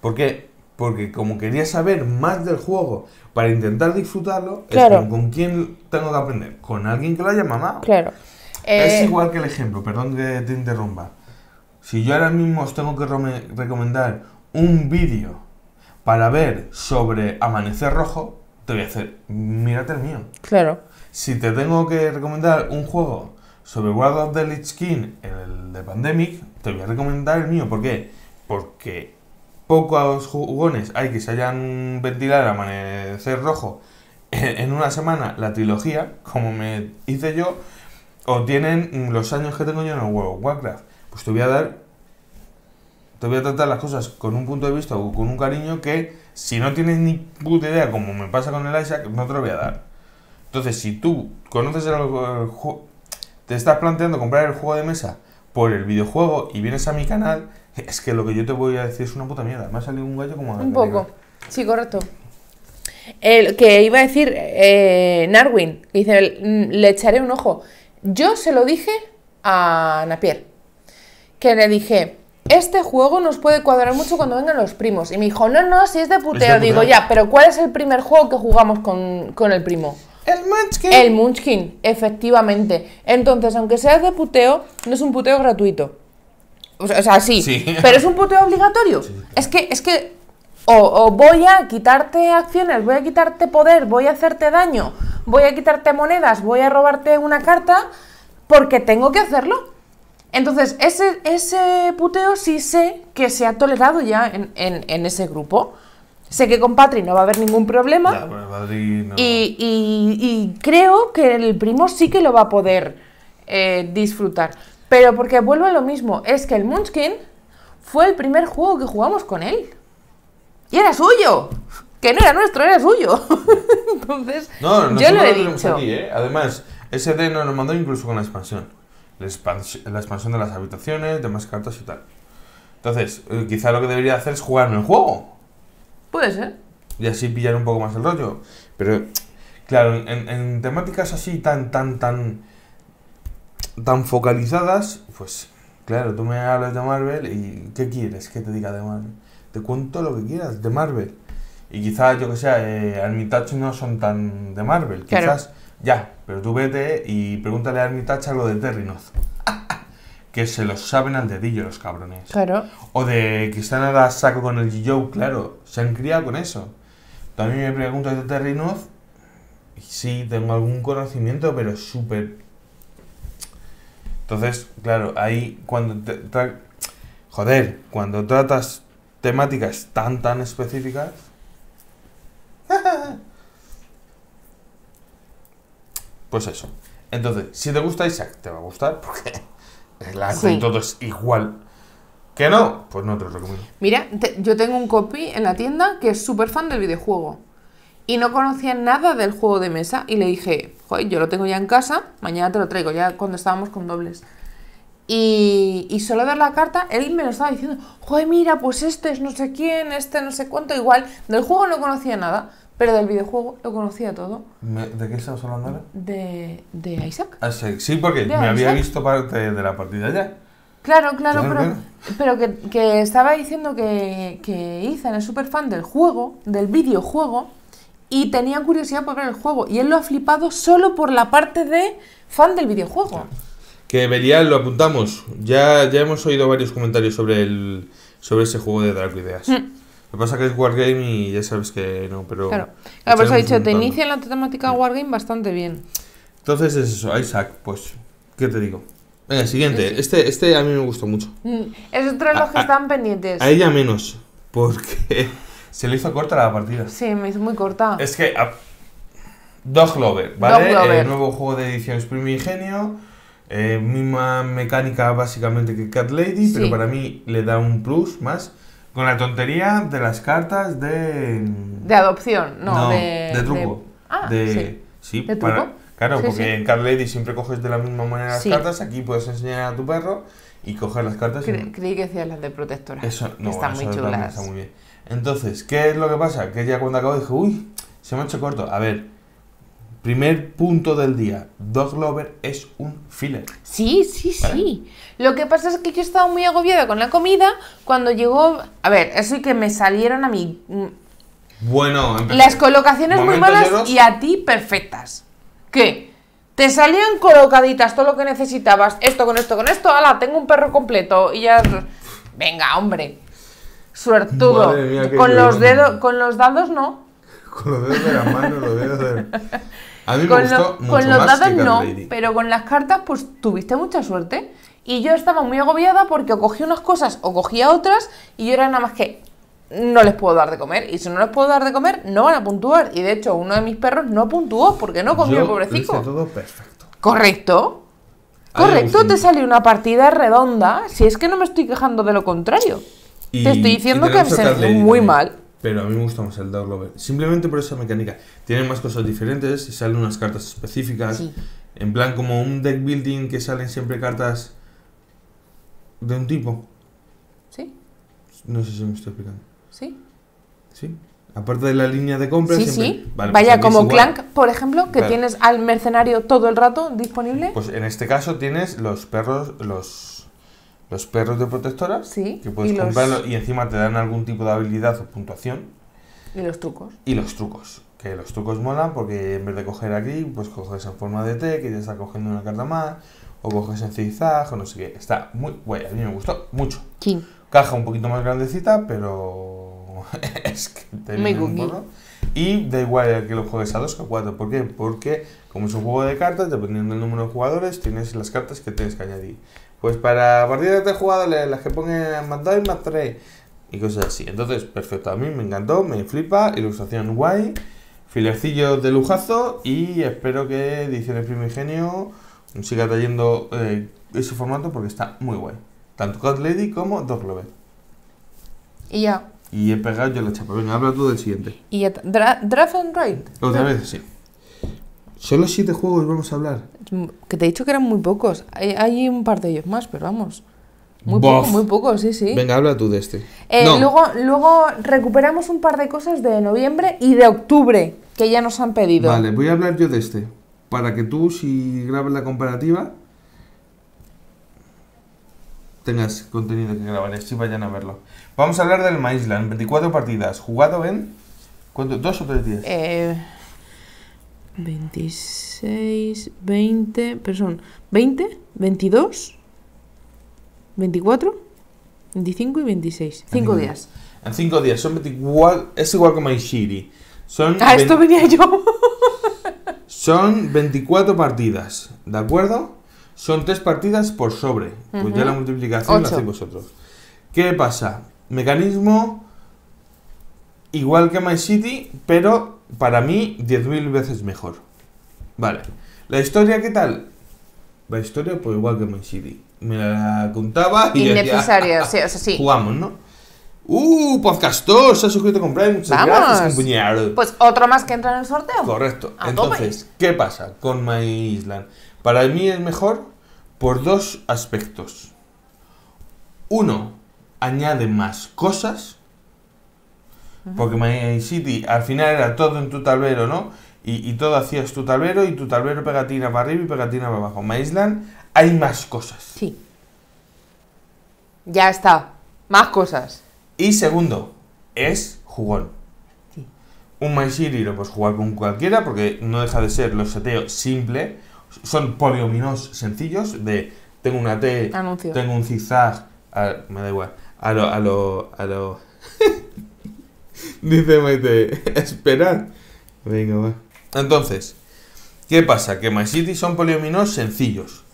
¿Por qué? porque como quería saber más del juego para intentar disfrutarlo, claro. ¿con quién tengo que aprender? Con alguien que lo haya mamado. Claro. Es eh, igual que el ejemplo, perdón que te interrumpa. Si yo ahora mismo os tengo que recomendar un vídeo para ver sobre Amanecer Rojo, te voy a hacer, mírate el mío. Claro. Si te tengo que recomendar un juego sobre World of the Lich King, el de Pandemic, te voy a recomendar el mío. ¿Por qué? Porque pocos jugones hay que se hayan ventilado el amanecer rojo eh, en una semana la trilogía, como me hice yo, o tienen los años que tengo yo en el juego, Warcraft. Pues te voy a dar. Te voy a tratar las cosas con un punto de vista o con un cariño que, si no tienes ni puta idea, como me pasa con el Isaac, no te lo voy a dar. Entonces, si tú conoces el, juego, te estás planteando comprar el juego de mesa por el videojuego y vienes a mi canal, es que lo que yo te voy a decir es una puta mierda. Me ha salido un gallo como... un poco. Sí, correcto. El que iba a decir eh, Narwin, dice, mm, le echaré un ojo. Yo se lo dije a Napier, que le dije, este juego nos puede cuadrar mucho cuando vengan los primos. Y me dijo, no, no, si es de puteo. Digo, ya, pero ¿cuál es el primer juego que jugamos con, con el primo? El Munchkin. El Munchkin, efectivamente. Entonces, aunque sea de puteo, no es un puteo gratuito. O sea, sí, Pero es un puteo obligatorio. Es que, es que o, voy a quitarte acciones, voy a quitarte poder, voy a hacerte daño, voy a quitarte monedas, voy a robarte una carta, porque tengo que hacerlo. Entonces, ese, ese puteo sí sé que se ha tolerado ya en, ese grupo. Sé que con Patri no va a haber ningún problema. y, creo que el primo sí que lo va a poder eh, disfrutar. Pero porque vuelvo a lo mismo, es que el Munchkin fue el primer juego que jugamos con él. Y era suyo. Que no era nuestro, era suyo. Entonces, no, no, yo lo he dicho. Aquí, ¿eh? Además, SD nos lo mandó incluso con la expansión. La, expansión de las habitaciones, de más cartas y tal. Entonces, eh, quizá lo que debería hacer es jugar en el juego. Puede ser. Y así pillar un poco más el rollo. Pero, claro, en temáticas así tan, tan, tan tan focalizadas, pues claro, tú me hablas de Marvel y ¿qué quieres que te diga de Marvel? Te cuento lo que quieras de Marvel. Y quizás, yo que sé, eh, Armitage no son tan de Marvel, quizás ya, pero tú vete y pregúntale a Armitage algo de Terrinoz. que se los saben al dedillo los cabrones. Claro. O de que están saco con el G-Joe, claro, se han criado con eso. También me pregunto de Terrinoz, y sí, tengo algún conocimiento, pero súper entonces, claro, ahí cuando te joder, cuando tratas temáticas tan tan específicas pues eso. Entonces, si te gusta Isaac, te va a gustar porque el arte y todo es igual. ¿Que no? Pues no te lo recomiendo. Mira, yo tengo un copy en la tienda que es súper fan del videojuego y no conocía nada del juego de mesa y le dije, joder, yo lo tengo ya en casa, mañana te lo traigo, ya cuando estábamos con dobles. Y, y solo ver la carta, él me lo estaba diciendo, joder, mira, pues este es no sé quién, este no sé cuánto, igual, del juego no conocía nada, pero del videojuego lo conocía todo. ¿De qué estamos hablando ahora? De, de Isaac. Ah, sí, porque me había visto parte de la partida ya. Claro, claro, pero, pero que, que, estaba diciendo que, que Ethan es súper fan del juego, del videojuego, y tenía curiosidad por ver el juego. Y él lo ha flipado solo por la parte de fan del videojuego. Que vería, lo apuntamos. Ya, ya hemos oído varios comentarios sobre, el, sobre ese juego de Draco Ideas. Mm. Lo que pasa es que es Wargame y ya sabes que no, pero. Claro, claro por eso dicho, te inicia en la temática Wargame bastante bien. Entonces es eso, Isaac, pues, ¿qué te digo? Venga, siguiente. Este, este a mí me gustó mucho. Mm. Es otro de los que están pendientes. A ella menos, porque. Se le hizo corta la partida. Sí, me hizo muy corta. Es que. Ah, Dog Lover, ¿vale? Dog Lover. El nuevo juego de ediciones primigenio. Eh, misma mecánica básicamente que Cat Lady, pero para mí le da un plus más. Con la tontería de las cartas de. De adopción, no, de, de. truco. De... Ah, sí. sí ¿De truco? Claro, porque en Cat Lady siempre coges de la misma manera las cartas. Aquí puedes enseñar a tu perro y coger las cartas. Creí que decías las de protectora. Eso, no, eso muy chulas. Está muy bien. Entonces, ¿qué es lo que pasa? Que ya cuando acabo dije, uy, se me ha hecho corto. A ver, primer punto del día, Dog Lover es un filler. Sí, sí, sí. Lo que pasa es que yo estaba muy agobiada con la comida cuando llegó... A ver, eso y que me salieron a mí... Mm, bueno, Las colocaciones muy malas y a ti perfectas. ¿Qué? Te salían colocaditas todo lo que necesitabas. Esto con esto con esto. Ala, tengo un perro completo. Y ya... Venga, hombre. Suertudo. con, los dedos, con los dados no. con los dedos de la mano, los dedos de... A mí me gustó con los dados no, pero con las cartas pues tuviste mucha suerte. Y yo estaba muy agobiada porque o unas cosas o cogía otras y yo era nada más que no les puedo dar de comer. Y si no les puedo dar de comer, no van a puntuar. Y de hecho, uno de mis perros no puntuó porque no comió el pobrecito. todo perfecto. Correcto. Correcto, te salió una partida redonda. Si es que no me estoy quejando de lo contrario. Te estoy diciendo que se muy mal. Pero a mí me gusta más el Dark Simplemente por esa mecánica. Tienen más cosas diferentes, salen unas cartas específicas. En plan, como un deck building que salen siempre cartas de un tipo. Sí. No sé si me estoy explicando. Sí. Sí. Aparte de la línea de compra, sí, sí. Pues Vaya, como Clank, por ejemplo, que tienes al mercenario todo el rato disponible. Pues en este caso tienes los perros, los los perros de protectora, que puedes y comprarlos y encima te dan algún tipo de habilidad o puntuación. Y los trucos. Y los trucos. Que los trucos molan porque en vez de coger aquí, pues coges en forma de T, que ya está cogiendo una carta más, o coges en zigzag, o no sé qué. Está muy guay, a mí me gustó mucho. Caja un poquito más grandecita, pero es que te viene un Y da igual que lo juegues a 2 o a 4. ¿Por qué? Porque como es un juego de cartas, dependiendo del número de jugadores, tienes las cartas que tienes que añadir. Pues para partidas de jugadores, las que pongan más 2 y más 3 y cosas así. Entonces, perfecto, a mí me encantó, me flipa, ilustración guay, filercillos de lujazo y espero que primo Primigenio siga trayendo eh, ese formato porque está muy guay. Tanto Cat Lady como Dog Love. Y ya. Y he pegado yo la chapa. Venga, habla tú del siguiente. Y Draft and Ride. Otra vez, sí. Solo siete juegos vamos a hablar. Que te he dicho que eran muy pocos. Hay, un par de ellos más, pero vamos. Muy poco, muy pocos, sí, sí. Venga, habla tú de este. Eh, luego, luego recuperamos un par de cosas de noviembre y de octubre que ya nos han pedido. Vale, voy a hablar yo de este. Para que tú, si grabes la comparativa, tengas contenido que grabar. Si vayan a verlo. Vamos a hablar del Maisland. 24 partidas. Jugado en. ¿Cuánto? ¿Dos o tres días? Eh. 26, 20, perdón, 20, 22, 24, 25 y 26. 5 días. En 5 días, son 24, es igual que my Son A ah, esto venía yo. son 24 partidas, ¿de acuerdo? Son 3 partidas por sobre, pues ya la multiplicación la hacéis vosotros. ¿Qué pasa? Mecanismo igual que My City, pero para mí 10.000 veces mejor. Vale. ¿La historia qué tal? La historia, pues igual que My City. Me la contaba y. Innecesaria, sí, o sea, sí. Jugamos, ¿no? ¡Uh! Podcastor, se ha suscrito con Prime! Muchas gracias, compañero. Pues otro más que entra en el sorteo. Correcto. A Entonces, ¿qué pasa con My Island? Para mí es mejor por dos aspectos. Uno, añade más cosas porque My City al final era todo en tu tablero, ¿no? Y, todo hacías tu tablero y tu tablero pegatina para arriba y pegatina para abajo. My Island hay más cosas. Sí. Ya está. Más cosas. Y segundo, es jugón. Sí. Un My City lo puedes jugar con cualquiera porque no deja de ser los seteos simple. Son poliominos sencillos de tengo una T, tengo un zigzag, me da igual, a lo, a lo, a lo Dice Maite, esperad. Venga, va. Entonces, ¿qué pasa? Que MyCity son poliominos sencillos.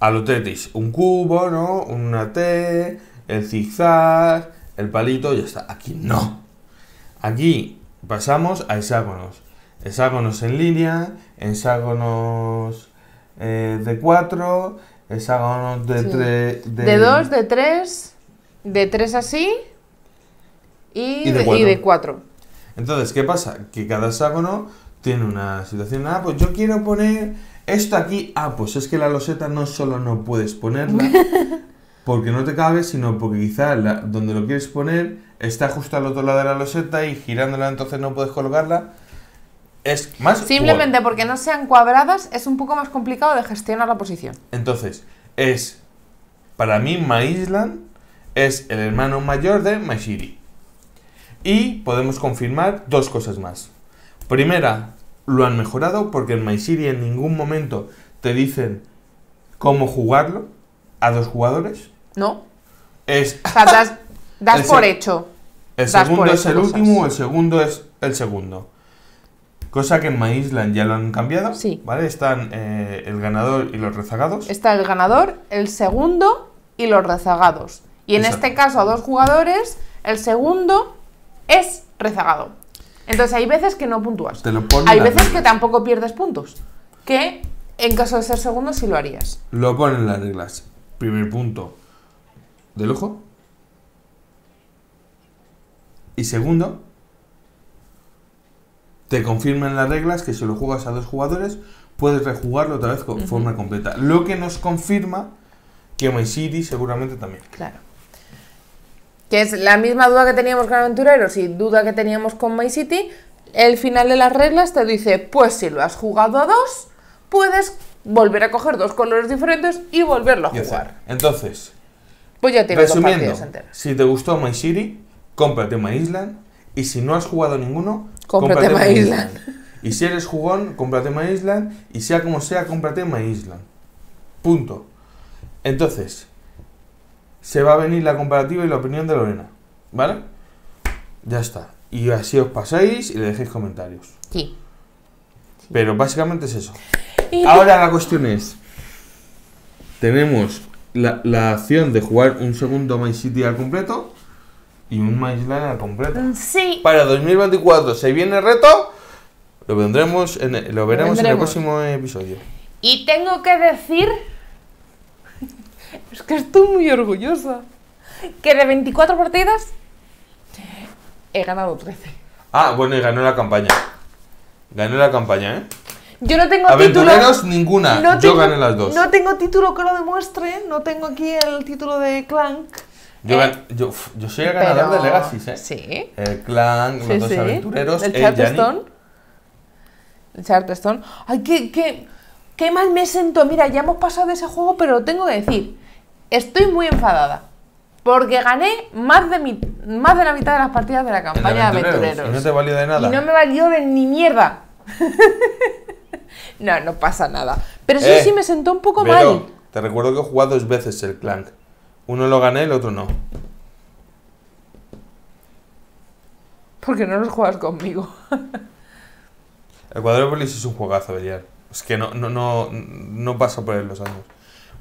Alutetis, un cubo, ¿no? Una T, el zigzag, el palito, ya está. Aquí no. Aquí pasamos a hexágonos. Hexágonos en línea, hexágonos eh, de 4, hexágonos de 3. De 2, de 3, de 3 así y, de, cuatro. Entonces, ¿qué pasa? Que cada hexágono tiene una situación. Ah, pues yo quiero poner esto aquí. Ah, pues es que la loseta no solo no puedes ponerla porque no te cabe, sino porque quizá donde lo quieres poner está justo al otro lado de la loseta y girándola, entonces no puedes colocarla. Es más. Simplemente porque no sean cuadradas es un poco más complicado de gestionar la posición. Entonces, es. Para mí, My Island es el hermano mayor de My City. Y podemos confirmar dos cosas más. Primera, lo han mejorado porque en MySiri en ningún momento te dicen cómo jugarlo a dos jugadores. No. Es. O sea, das, por hecho. El segundo es el último, el segundo es el segundo. Cosa que en My ya lo han cambiado. Sí. ¿Vale? Están eh, el ganador y los rezagados. Está el ganador, el segundo y los rezagados. Y en este caso a dos jugadores, el segundo es rezagado. Entonces hay veces que no puntúas. hay veces que tampoco pierdes puntos. Que en caso de ser segundo sí lo harías. Lo ponen las reglas. Primer punto, del ojo. Y segundo, te confirman las reglas que si lo juegas a dos jugadores, puedes rejugarlo otra vez con forma completa. Lo que nos confirma que City seguramente también. Claro que es la misma duda que teníamos con aventureros y duda que teníamos con My City, el final de las reglas te dice, pues si lo has jugado a dos, puedes volver a coger dos colores diferentes y volverlo a jugar. Entonces, pues ya tienes resumiendo, si te gustó My City, cómprate My Island y si no has jugado ninguno, cómprate, My, Island. Y si eres jugón, cómprate My Island y sea como sea, cómprate My Island. Punto. Entonces, se va a venir la comparativa y la opinión de Lorena. ¿Vale? Ya está. Y así os pasáis y le dejéis comentarios. Sí. Pero básicamente es eso. Ahora la cuestión es: tenemos la, la acción de jugar un segundo My City al completo y un My Island al completo. Sí. Para 2024 se viene reto. Lo vendremos lo veremos en el próximo episodio. Y tengo que decir es que estoy muy orgullosa. Que de 24 partidas he ganado 13. Ah, bueno, y ganó la campaña. Ganó la campaña, ¿eh? Yo no tengo Aventureros, ninguna. Yo tengo, gané las dos. No tengo título que lo demuestre. No tengo aquí el título de Clank. Yo, eh, yo, yo, soy el ganador de Legacy, ¿eh? Sí. El Clank, los dos aventureros. El eh, Charterstone. El Charterstone. Ay, qué, qué qué mal me siento, mira, ya hemos pasado de ese juego, pero lo tengo que decir, estoy muy enfadada. Porque gané más de, más de la mitad de las partidas de la campaña de aventureros. Y no te valió de nada. Y no me valió de ni mierda. no, no pasa nada. Pero sí, eh, sí me sentó un poco mal. Te recuerdo que he jugado dos veces el Clank. Uno lo gané, el otro no. Porque no los juegas conmigo. el Cuadrópolis es un juegazo, Beliar. Es que no, no, no, no por él los años.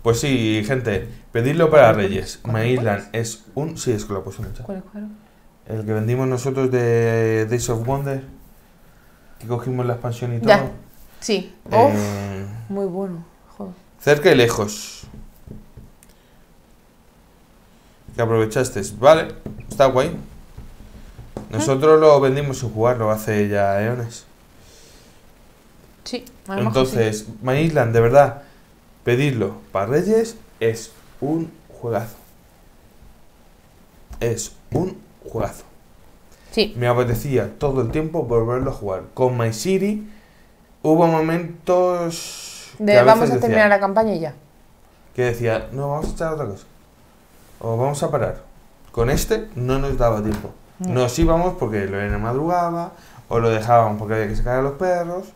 Pues sí, gente, pedidlo para Reyes. Island es un. Sí, es que lo puse mucho. El que vendimos nosotros de Days of Wonder. Que cogimos la expansión y todo. Ya. Sí. Eh, muy bueno. Cerca y lejos. Que aprovechaste. Vale, está guay. Nosotros lo vendimos sin Lo hace ya eones. Sí, Entonces, My Island, de verdad, pedirlo para Reyes es un juegazo. Es un juegazo. Sí. Me apetecía todo el tiempo volverlo a jugar. Con My City hubo momentos. De vamos a terminar la campaña y ya. Que decía, no, vamos a echar otra cosa. O vamos a parar. Con este no nos daba tiempo. Nos íbamos porque lo madrugaba, o lo dejaban porque había que sacar a los perros,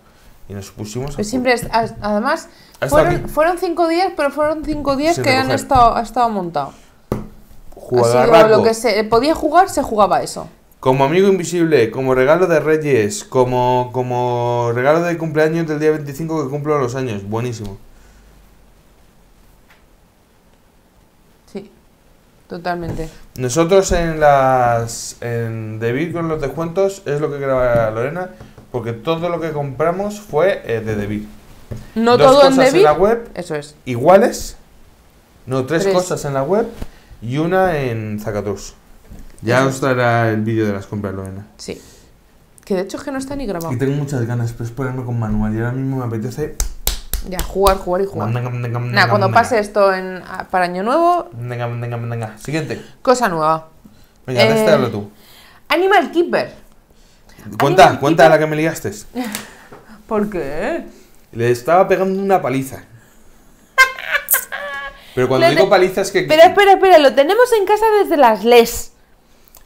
y nos pusimos a... Pues siempre además, fueron, cinco días, pero fueron cinco días que han estado, ha estado montado. lo que se podía jugar, se jugaba eso. Como amigo invisible, como regalo de Reyes, como, como regalo de cumpleaños del día 25 que cumplo los años. Buenísimo. Sí. Totalmente. Nosotros en las. En, de con los descuentos, es lo que graba Lorena. Porque todo lo que compramos fue eh, de Devir. No Dos cosas en, en la web. Eso es. Iguales. No, tres, cosas en la web y una en Zacatus. Ya os dará el vídeo de las compras, Lorena. Sí. Que de hecho es que no está ni grabado. Y tengo muchas ganas, pero es ponerme con manual y ahora mismo me apetece. Ya, jugar, jugar y jugar. Nada, cuando pase esto en, ah, para Año Nuevo. Venga, venga, venga. Siguiente. Cosa nueva. Venga, este eh, tú. Animal Keeper. Cuenta, cuenta la que me ligaste. ¿Por qué? Le estaba pegando una paliza. Pero cuando digo paliza es que... Pero espera, espera, lo tenemos en casa desde las les.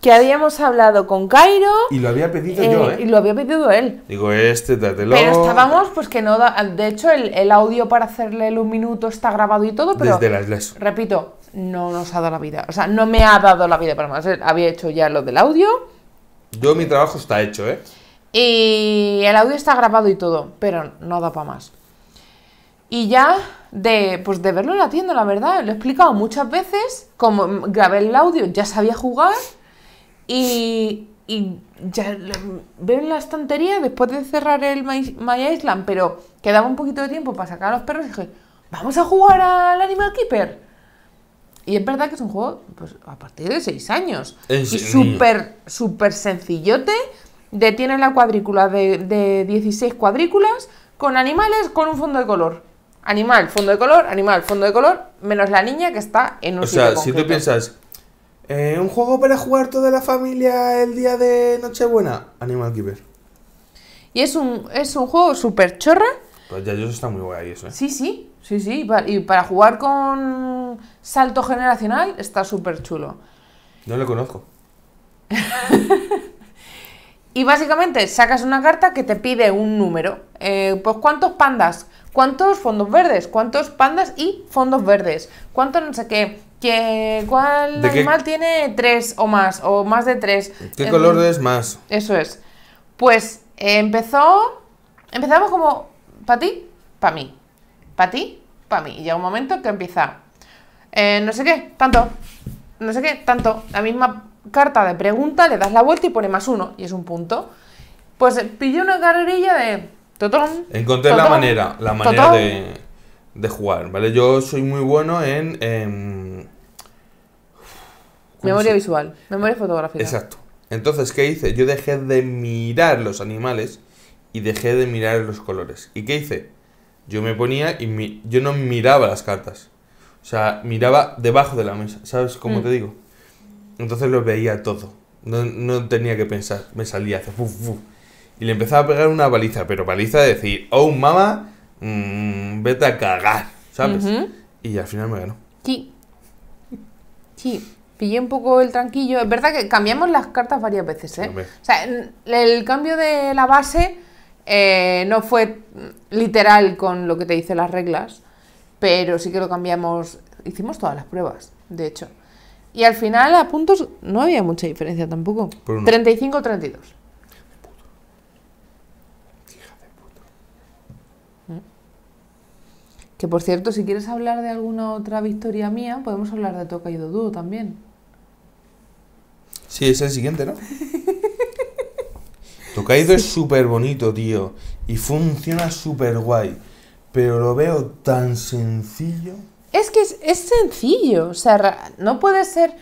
Que habíamos hablado con Cairo. Y lo había pedido eh, yo, ¿eh? Y lo había pedido él. Digo, este, dátelo. Pero estábamos, pues que no. de hecho, el, el, audio para hacerle el un minuto está grabado y todo, pero. Desde las les. Repito, no nos ha dado la vida. O sea, no me ha dado la vida para más. Eh, había hecho ya lo del audio yo mi trabajo está hecho, ¿eh? Y el audio está grabado y todo, pero no da para más. Y ya de, pues de verlo en la tienda, la verdad, lo he explicado muchas veces, como grabé el audio, ya sabía jugar y, ya veo en la estantería, después de cerrar el My, My, Island, pero quedaba un poquito de tiempo para sacar a los perros, y dije, vamos a jugar al Animal Keeper. Y es verdad que es un juego pues, a partir de 6 años. Es y súper, súper sencillote. De, tiene la cuadrícula de, 16 cuadrículas con animales con un fondo de color. Animal, fondo de color, animal, fondo de color, menos la niña que está en un O sea, si tú piensas, eh, un juego para jugar toda la familia el día de Nochebuena, Animal Keeper. Y es un, es un juego súper chorra. Pues ya, eso está muy guay eso, ¿eh? Sí, sí. Sí, sí, y para jugar con salto generacional está súper chulo. No lo conozco. y básicamente sacas una carta que te pide un número. Eh, pues cuántos pandas, cuántos fondos verdes, cuántos pandas y fondos verdes, cuántos no sé qué, cuál animal tiene tres o más, o más de tres. ¿Qué color em, es más? Eso es. Pues eh, empezó, empezamos como, para ti, para mí para ti, para mí. Y llega un momento que empieza, eh, no sé qué, tanto, no sé qué, tanto. La misma carta de pregunta, le das la vuelta y pone más uno, y es un punto. Pues eh, pillé una carrerilla de totón. Encontré la manera, la manera de, jugar, ¿vale? Yo soy muy bueno en. Em, memoria visual, memoria fotográfica. Exacto. Entonces, ¿qué hice? Yo dejé de mirar los animales y dejé de mirar los colores. ¿Y qué hice? yo me ponía y yo no miraba las cartas. O sea, miraba debajo de la mesa, ¿sabes cómo te mm. digo? Entonces lo veía todo. No, tenía que pensar. Me salía, hace Y le empezaba a pegar una baliza, pero baliza de decir, oh, mamá, mm, vete a cagar, ¿sabes? Y al final me ganó. Sí. Sí. Pillé un poco el tranquillo. Es verdad que cambiamos las cartas varias veces, ¿eh? O sea, el cambio de la base eh, no fue literal con lo que te dice las reglas, pero sí que lo cambiamos. Hicimos todas las pruebas, de hecho. Y al final a puntos no había mucha diferencia tampoco. 35-32. Que por cierto, si quieres hablar de alguna otra victoria mía, podemos hablar de Toca y dodú también. Sí, es el siguiente, ¿no? caído es súper bonito, tío. Y funciona súper guay. Pero lo veo tan sencillo. Es que es, sencillo. O sea, no puede ser.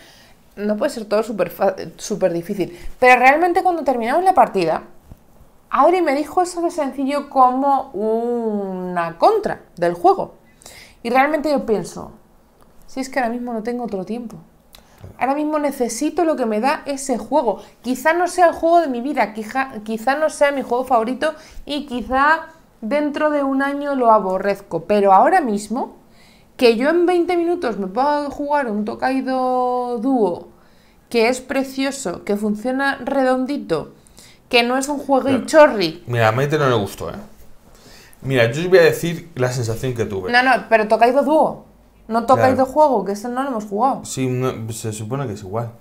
No puede ser todo súper super difícil. Pero realmente cuando terminamos la partida, Adri me dijo eso de sencillo como una contra del juego. Y realmente yo pienso, si es que ahora mismo no tengo otro tiempo. Ahora mismo necesito lo que me da ese juego. Quizá no sea el juego de mi vida, quizá, no sea mi juego favorito y quizá dentro de un año lo aborrezco. Pero ahora mismo, que yo en 20 minutos me puedo jugar un tocaído dúo que es precioso, que funciona redondito, que no es un juego y chorri. Mira, a Maite no le gustó, ¿eh? Mira, yo os voy a decir la sensación que tuve. No, no, pero Tokaido dúo. No tocáis de juego, que ese no lo hemos jugado. Sí, se supone que es igual.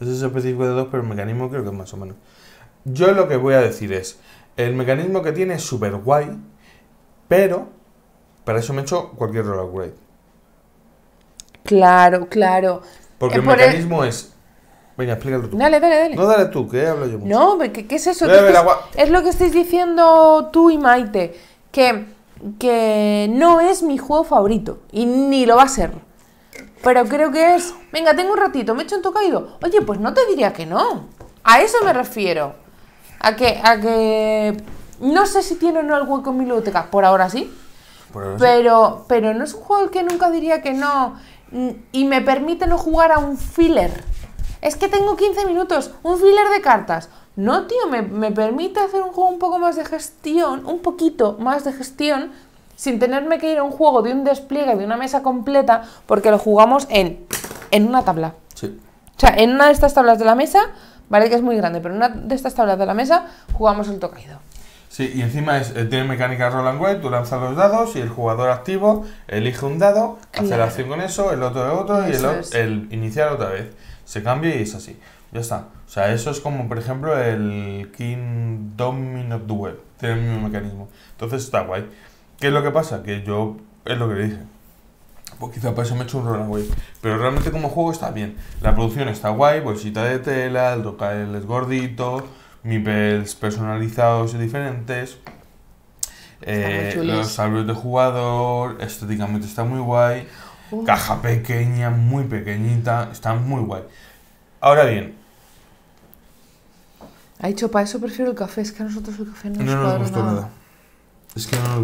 Ese es específico de dos, pero el mecanismo creo que es más o menos. Yo lo que voy a decir es, el mecanismo que tiene es súper guay, pero para eso me he hecho cualquier roll upgrade. Claro, claro. Porque el mecanismo es... Venga, explícalo tú. Dale, dale, dale. No, dale tú, que hablo yo mucho. No, ¿qué, qué es eso? es lo que estáis diciendo tú y Maite, que que no es mi juego favorito y ni lo va a ser. Pero creo que es, venga, tengo un ratito, me echo tu caído Oye, pues no te diría que no. A eso me refiero. A que, a que no sé si tiene o no algo con mi biblioteca, por ahora sí. pero, pero no es un juego que nunca diría que no. Y me permite no jugar a un filler. Es que tengo 15 minutos, un filler de cartas. No, tío, me, permite hacer un juego un poco más de gestión, un poquito más de gestión, sin tenerme que ir a un juego de un despliegue, de una mesa completa, porque lo jugamos en, en una tabla. Sí. O sea, en una de estas tablas de la mesa, vale que es muy grande, pero en una de estas tablas de la mesa jugamos el tocaído. Sí, y encima es, eh, tiene mecánica roll and white, tú lanzas los dados y el jugador activo elige un dado, hace la acción con eso, el otro de otro y el, el, iniciar otra vez se cambia y es así. Ya está. O sea, eso es como, por ejemplo, el King Domino Duel Tiene el mismo mecanismo. Entonces está guay. ¿Qué es lo que pasa? Que yo, es lo que le dije. Pues quizá para eso me he hecho un runaway. Pero realmente como juego está bien. La producción está guay, bolsita pues de tela, el local es gordito, niveles personalizados y diferentes. Eh, los árboles de jugador, estéticamente está muy guay. Caja pequeña, muy pequeñita, está muy guay. Ahora bien. Ha dicho, para eso prefiero el café, es que a nosotros el café no, nos, gusta. nada.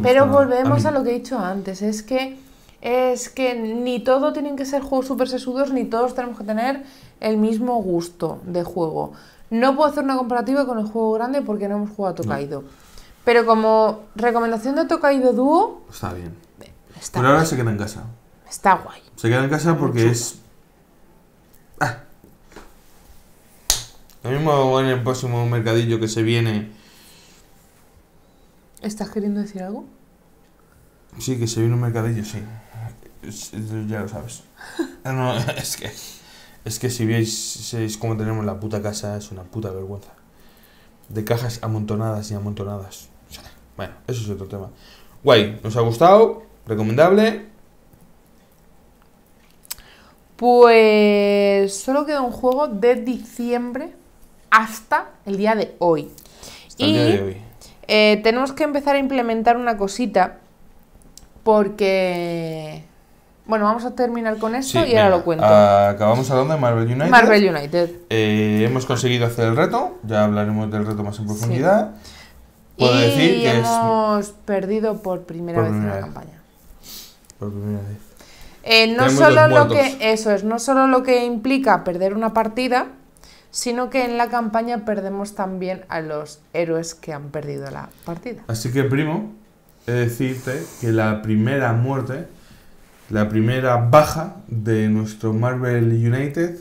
Pero volvemos A, lo que he dicho antes, es que es que ni todo tienen que ser juegos súper sesudos, ni todos tenemos que tener el mismo gusto de juego. No puedo hacer una comparativa con el juego grande porque no hemos jugado a Tokaido. Pero como recomendación de Tokaido Duo. Está bien. ahora se queda en casa. Está guay. Se queda en casa porque es. Ah. Lo mismo en el próximo mercadillo que se viene. ¿Estás queriendo decir algo? Sí, que se viene un mercadillo, sí. Ya lo sabes. Ah, es que. si veis cómo tenemos la puta casa, es una puta vergüenza. De cajas amontonadas y amontonadas. Bueno, eso es otro tema. Guay, nos ha gustado, recomendable. Pues solo queda un juego de diciembre hasta el día de hoy. y eh, tenemos que empezar a implementar una cosita porque... Bueno, vamos a terminar con eso y ahora lo cuento. Acabamos hablando de Marvel United. Marvel United. Eh, hemos conseguido hacer el reto, ya hablaremos del reto más en profundidad. Puedo decir que hemos perdido por primera vez en la campaña. Por primera vez. Eh, no solo lo que eso es, no solo lo que implica perder una partida, sino que en la campaña perdemos también a los héroes que han perdido la partida. Así que primo, he de decirte que la primera muerte, la primera baja de nuestro Marvel United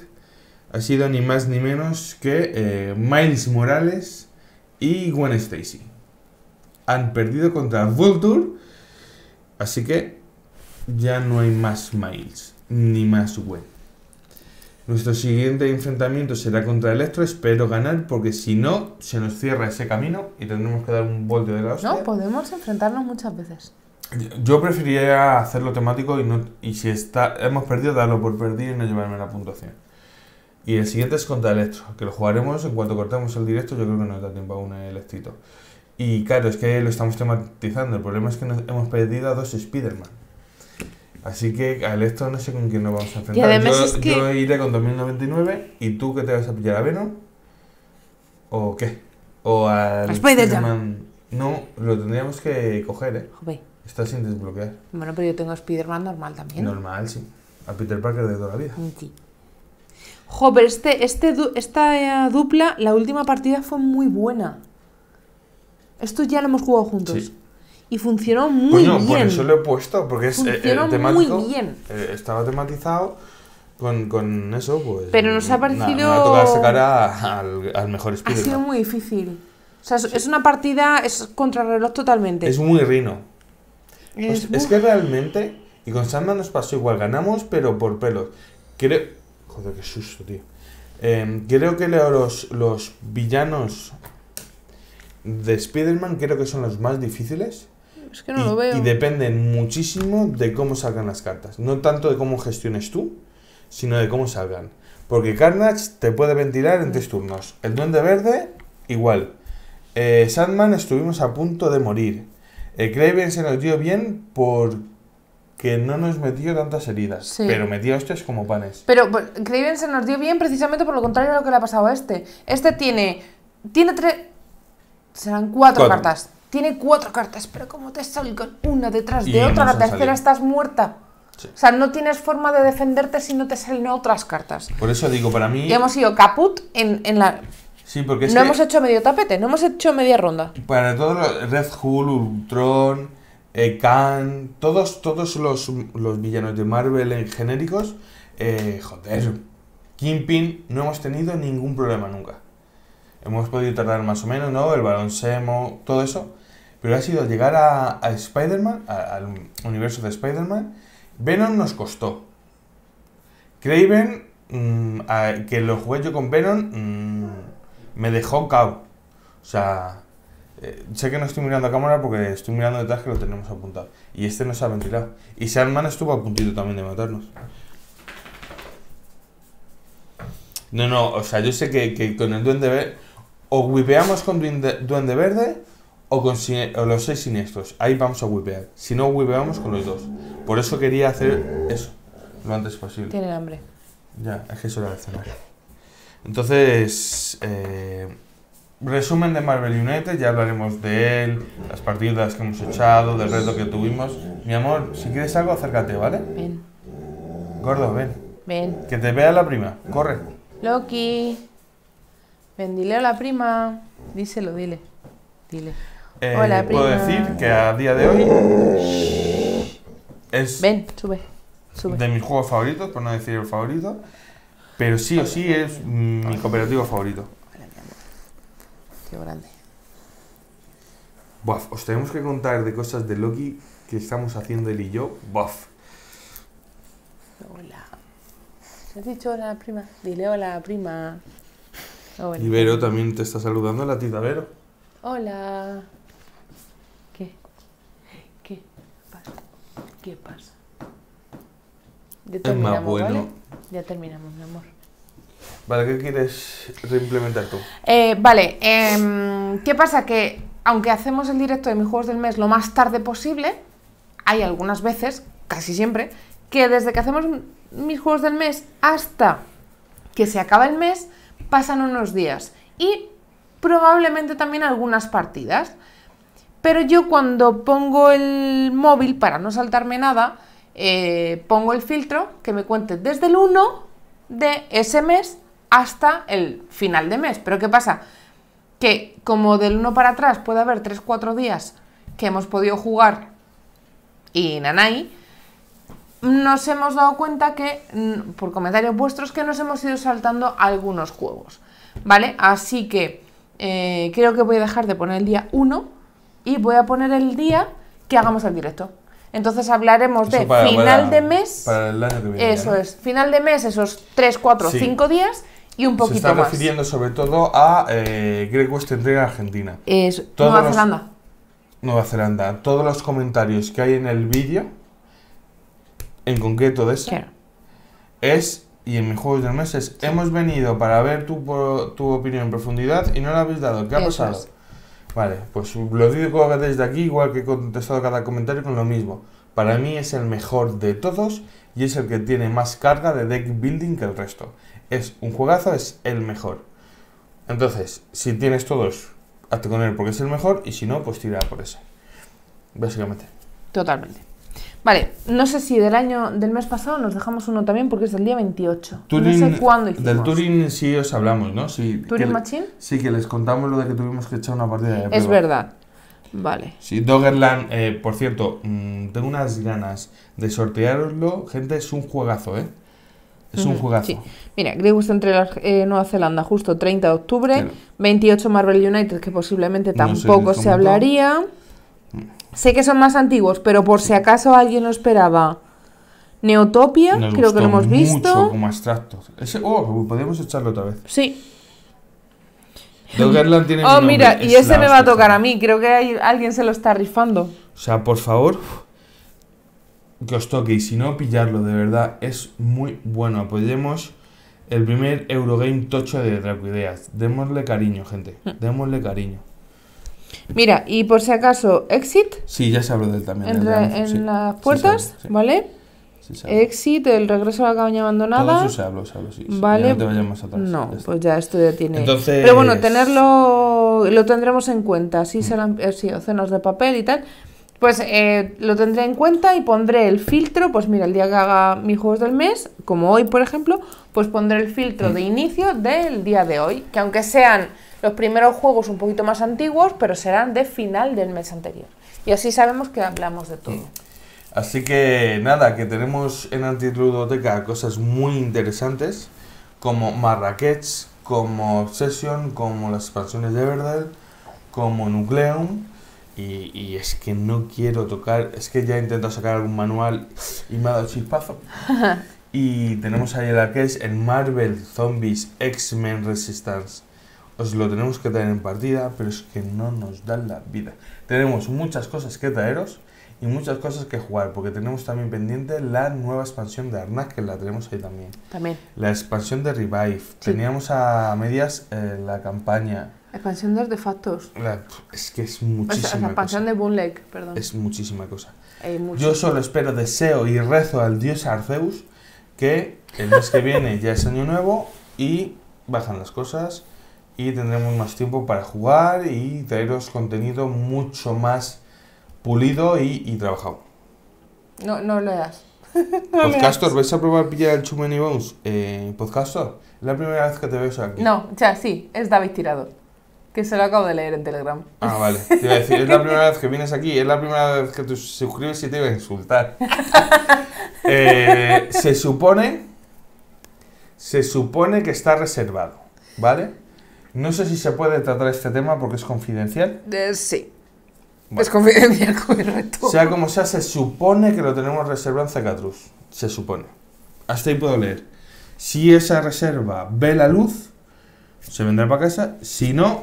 ha sido ni más ni menos que eh, Miles Morales y Gwen Stacy. Han perdido contra Vulture, así que ya no hay más Miles, ni más web. Nuestro siguiente enfrentamiento será contra Electro, espero ganar, porque si no, se nos cierra ese camino y tendremos que dar un volteo de la hostia. No, podemos enfrentarnos muchas veces. Yo preferiría hacerlo temático y, no, y si está, hemos perdido, darlo por perdido y no llevarme la puntuación. Y el siguiente es contra Electro, que lo jugaremos en cuanto cortemos el directo, yo creo que nos da tiempo a un Electrito. Y claro, es que lo estamos tematizando, el problema es que nos hemos perdido a dos Spider-Man. Así que al esto no sé con quién nos vamos a enfrentar. yo, iré con 2099 y tú que te vas a pillar a Venom. ¿O qué? O al Spider-Man. No, lo tendríamos que coger, ¿eh? Está sin desbloquear. Bueno, pero yo tengo a Spider-Man normal también. Normal, sí. A Peter Parker de toda la vida. Sí. Joder, este, este, esta eh, dupla, la última partida fue muy buena. Esto ya lo hemos jugado juntos. Sí y funcionó muy bien. bien. Por eso lo he puesto, porque es eh, el muy bien. Eh, estaba tematizado con, con, eso, pues. Pero nos ha parecido. me ha sacar al, al, mejor espíritu. Ha sido muy difícil. O sea, es, una partida, es contrarreloj totalmente. Es muy rino. Es, que realmente, y con Sandman nos pasó igual, ganamos, pero por pelos. Creo. Joder, qué susto, tío. Em, creo que los, los villanos de Spider-Man creo que son los más difíciles. Es que no y, lo veo. Y dependen muchísimo de cómo salgan las cartas. No tanto de cómo gestiones tú, sino de cómo salgan. Porque Carnage te puede ventilar en tres turnos. El Duende Verde, igual. Eh, Sandman estuvimos a punto de morir. Eh, Craven se nos dio bien porque no nos metió tantas heridas. Pero metió a estos como panes. Pero, pues, Craven se nos dio bien precisamente por lo contrario a lo que le ha pasado a este. Este tiene. Tiene tres. Serán cuatro. cartas. Tiene cuatro cartas, pero como te salgan una detrás de otra, la tercera estás muerta. O sea, no tienes forma de defenderte si no te salen otras cartas. Por eso digo, para mí. Y hemos ido caput en, en la. Sí, porque es No hemos hecho medio tapete, no hemos hecho media ronda. Para todos Red Hull, Ultron, eh, Khan, todos, todos los, villanos de Marvel en genéricos, eh, joder, Kingpin no hemos tenido ningún problema nunca. Hemos podido tardar más o menos, ¿no? El semo todo eso pero ha sido llegar a, Spider-Man, al universo de Spider-Man. Venom nos costó. Craven, mm, que lo jugué yo con Venom, mm, me dejó cao. O sea, eh, sé que no estoy mirando a cámara porque estoy mirando detrás que lo tenemos apuntado. Y este no se ha ventilado. Y Sandman estuvo a puntito también de matarnos. No, no, o sea, yo sé que, con el Duende Verde. O whipeamos con Duende Verde o, con, los seis siniestros. Ahí vamos a wipear. Si no, wipeamos con los dos. Por eso quería hacer eso lo antes posible. tiene hambre. Ya, es que es hora de cenar. Entonces, eh, resumen de Marvel United, ya hablaremos de él, las partidas que hemos echado, del reto que tuvimos. Mi amor, si quieres algo, acércate, ¿vale? Ven. Gordo, ven. Ven. Que te vea la prima, corre. Loki. Ven, dile a la prima. Díselo, dile. Dile. Eh, puedo decir que a día de hoy es de mis juegos favoritos, por no decir el favorito, pero sí o sí es mi cooperativo favorito. Qué grande. Buff, os tenemos que contar de cosas de Loki que estamos haciendo él y yo. Buff. Hola. ¿Has dicho hola, prima? Dile hola, prima. Y Vero también te está saludando la tita Vero. Hola. ¿Qué pasa? Ya terminamos, Ya terminamos, mi amor. Vale, ¿qué quieres reimplementar tú? Eh, vale, em, ¿qué pasa? Que aunque hacemos el directo de mis juegos del mes lo más tarde posible, hay algunas veces, casi siempre, que desde que hacemos mis juegos del mes hasta que se acaba el mes, pasan unos días y probablemente también algunas partidas pero yo cuando pongo el móvil, para no saltarme nada, eh, pongo el filtro que me cuente desde el 1 de ese mes hasta el final de mes. Pero ¿qué pasa? Que como del 1 para atrás puede haber 3-4 días que hemos podido jugar y nanay, nos hemos dado cuenta que, por comentarios vuestros, que nos hemos ido saltando algunos juegos. ¿Vale? Así que eh, creo que voy a dejar de poner el día 1 y voy a poner el día que hagamos el directo. Entonces hablaremos de final de mes. Para el año que viene. Eso es, final de mes, esos 3, 4, 5 días y un poquito más. Se está refiriendo sobre todo a eh, Greg entrega Argentina. Es Nueva Zelanda. Nueva Zelanda. Todos los comentarios que hay en el vídeo, en concreto de ese, es, y en mis juegos del mes es, hemos venido para ver tu, tu opinión en profundidad y no la habéis dado. ¿Qué ha pasado? Vale, pues lo digo desde aquí, igual que he contestado cada comentario con lo mismo. Para mí es el mejor de todos y es el que tiene más carga de deck building que el resto. Es un juegazo, es el mejor. Entonces, si tienes todos, hazte con él porque es el mejor y si no, pues tira por ese. Básicamente. Totalmente. Vale, no sé si del año del mes pasado nos dejamos uno también porque es el día 28. no sé cuándo hicimos. Del Turing sí os hablamos, ¿no? Sí, que, Machine? Sí, que les contamos lo de que tuvimos que echar una partida de Es verdad. Vale. Sí, Doggerland, eh, por cierto, mm, tengo unas ganas de sortearlo Gente, es un juegazo, ¿eh? Es un juegazo. Sí. Mira, Grievous entre la, eh, Nueva Zelanda justo 30 de octubre, 28 Marvel United que posiblemente tampoco se hablaría. Sé que son más antiguos, pero por si acaso alguien lo esperaba. Neotopia, creo que lo hemos visto. como abstracto. oh, podríamos echarlo otra vez. Sí. tiene. Oh, mira, y ese me va a tocar a mí. Creo que alguien se lo está rifando. O sea, por favor, que os toque. Y si no, pillarlo, de verdad, es muy bueno. Apoyemos el primer Eurogame tocho de Dracuideas. Démosle cariño, gente. Mm. Démosle cariño. Mira, y por si acaso, exit. Sí, ya se habló del también. En, las puertas, ¿vale? exit, el regreso a la cabaña abandonada. se habló, se habló, sí. Vale. no pues ya esto ya tiene. Pero bueno, tenerlo, lo tendremos en cuenta. si mm. serán eh, sí, de papel y tal. Pues eh, lo tendré en cuenta y pondré el filtro. Pues mira, el día que haga mis juegos del mes, como hoy por ejemplo, pues pondré el filtro mm. de inicio del día de hoy. Que aunque sean los primeros juegos un poquito más antiguos, pero serán de final del mes anterior. Y así sabemos que hablamos de todo. Mm. Así que nada, que tenemos en Antitrudoteca cosas muy interesantes como Marrakech, como Obsession, como las expansiones de verdad como Nucleum. Y, es que no quiero tocar, es que ya he intentado sacar algún manual y me ha dado chispazo. y tenemos ahí la que en Marvel Zombies X-Men Resistance os lo tenemos que traer en partida, pero es que no nos dan la vida. Tenemos muchas cosas que traeros y muchas cosas que jugar, porque tenemos también pendiente la nueva expansión de Arnak, que la tenemos ahí también. También. La expansión de Revive. Teníamos a medias eh, la campaña. Expansión de artefactos. es que es muchísima cosa. la expansión de de Leg perdón. Es muchísima cosa. Yo solo espero, deseo y rezo al dios Arceus que el mes que viene ya es año nuevo y bajan las cosas y tendremos más tiempo para jugar y traeros contenido mucho más pulido y, trabajado. No, no lo das. Podcastor, ¿vais a probar pillar el y Bones? Eh, Podcastor, es la primera vez que te veo aquí. No, o sea, sí, es David Tirado. Que se lo acabo de leer en Telegram. Ah, vale. Te iba a decir, es la primera vez que vienes aquí, es la primera vez que te suscribes y te iba a insultar. Eh, se supone. Se supone que está reservado, ¿vale? No sé si se puede tratar este tema porque es confidencial. sí. Es confidencial, reto. Sea como sea, se supone que lo tenemos reservado en Zacatrus. Se supone. Hasta ahí puedo leer. Si esa reserva ve la luz, se vendrá para casa. Si no,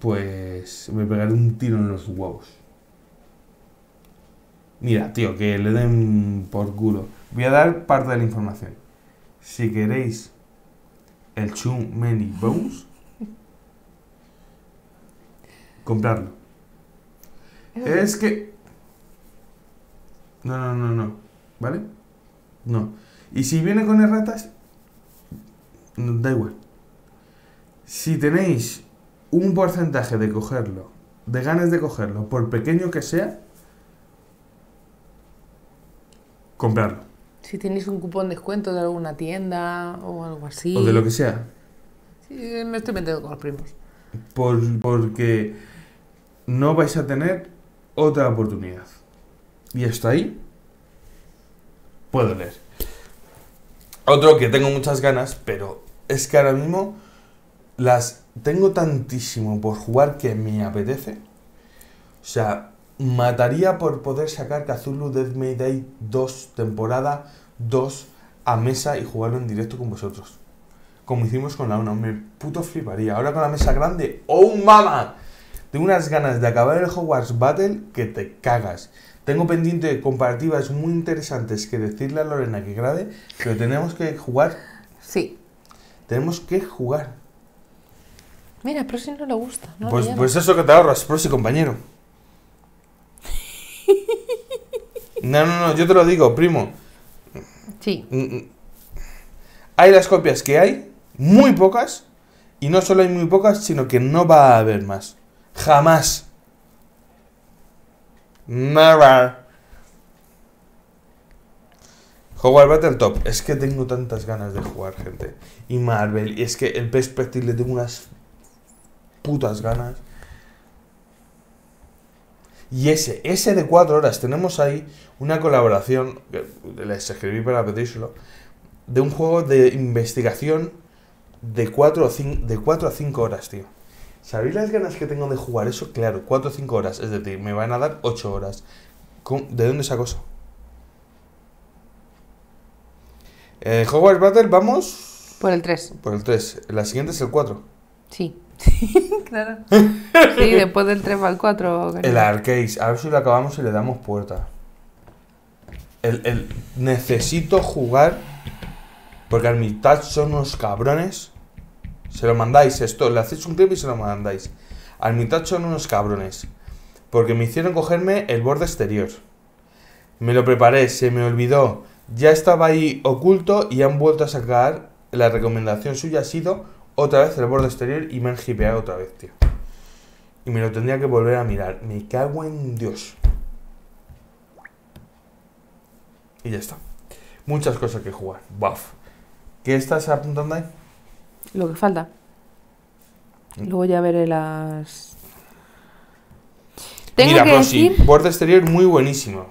pues me pegaré un tiro en los huevos. Mira, tío, que le den por culo. Voy a dar parte de la información. Si queréis el Too Many Bones, comprarlo. Es, que... No, no, no, no. ¿Vale? No. Y si viene con erratas, da igual. Si tenéis un porcentaje de cogerlo, de ganas de cogerlo, por pequeño que sea, comprarlo si tenéis un cupón de descuento de alguna tienda o algo así. O de lo que sea. Sí, me estoy metiendo con los primos. porque no vais a tener otra oportunidad. Y hasta ahí puedo leer. Otro que tengo muchas ganas, pero es que ahora mismo las tengo tantísimo por jugar que me apetece. O sea, mataría por poder sacar Cthulhu Death May Day 2 temporada Dos a mesa y jugarlo en directo con vosotros. Como hicimos con la una me puto fliparía. Ahora con la mesa grande, ¡oh mama! Tengo unas ganas de acabar el Hogwarts Battle que te cagas. Tengo pendiente comparativas muy interesantes que decirle a Lorena que grade, pero tenemos que jugar. Sí. Tenemos que jugar. Mira, Prosi no le gusta. pues, pues eso que te ahorras, Prosi, compañero. No, no, no, yo te lo digo, primo. Sí. Mm, mm. Hay las copias que hay, muy pocas, y no solo hay muy pocas, sino que no va a haber más. Jamás. Never. Hogwarts top Es que tengo tantas ganas de jugar, gente. Y Marvel. Y es que el Perspective le tengo unas putas ganas. Y ese, ese de cuatro horas, tenemos ahí una colaboración, les escribí para pedírselo, de un juego de investigación de 4 de cuatro a 5 horas, tío. ¿Sabéis las ganas que tengo de jugar eso? Claro, 4 o cinco horas, es decir, me van a dar ocho horas. ¿De dónde saco eso? Eh, Hogwarts Battle, vamos. Por el 3. Por el 3. La siguiente es el 4. Sí. Sí, claro. Sí, después del 3 al 4. El arcade. A ver si lo acabamos y le damos puerta. El, el... Necesito jugar. Porque al mitad son unos cabrones. Se lo mandáis esto. Le hacéis un clip y se lo mandáis. Al mitad son unos cabrones. Porque me hicieron cogerme el borde exterior. Me lo preparé, se me olvidó. Ya estaba ahí oculto y han vuelto a sacar. La recomendación suya ha sido otra vez el borde exterior y me han hipeado otra vez, tío. Y me lo tendría que volver a mirar. Me cago en Dios. Y ya está. Muchas cosas que jugar. Buff. ¿Qué estás apuntando ahí? Lo que falta. Mm. Luego ya veré las... Tengo Mira, que borde exterior muy buenísimo.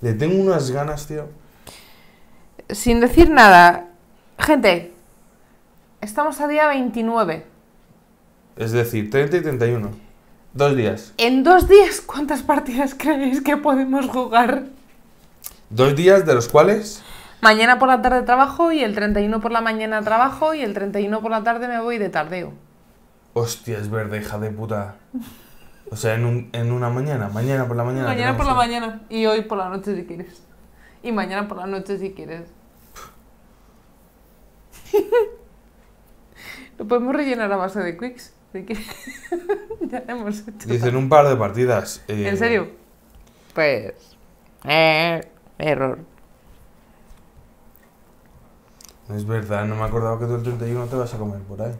Le tengo unas ganas, tío. Sin decir nada. Gente, Estamos a día 29. Es decir, 30 y 31. Dos días. En dos días, ¿cuántas partidas creéis que podemos jugar? Dos días de los cuales... Mañana por la tarde trabajo y el 31 por la mañana trabajo y el 31 por la tarde me voy de tardeo. Hostia, es verde, hija de puta. O sea, en, un, en una mañana, mañana por la mañana. Mañana por la mañana y hoy por la noche si quieres. Y mañana por la noche si quieres. Lo podemos rellenar a base de quicks. ya hemos hecho. Dicen un par de partidas. Eh, ¿En serio? Pues. Eh, error. Es verdad, no me acordaba que tú el 31 te vas a comer por ahí.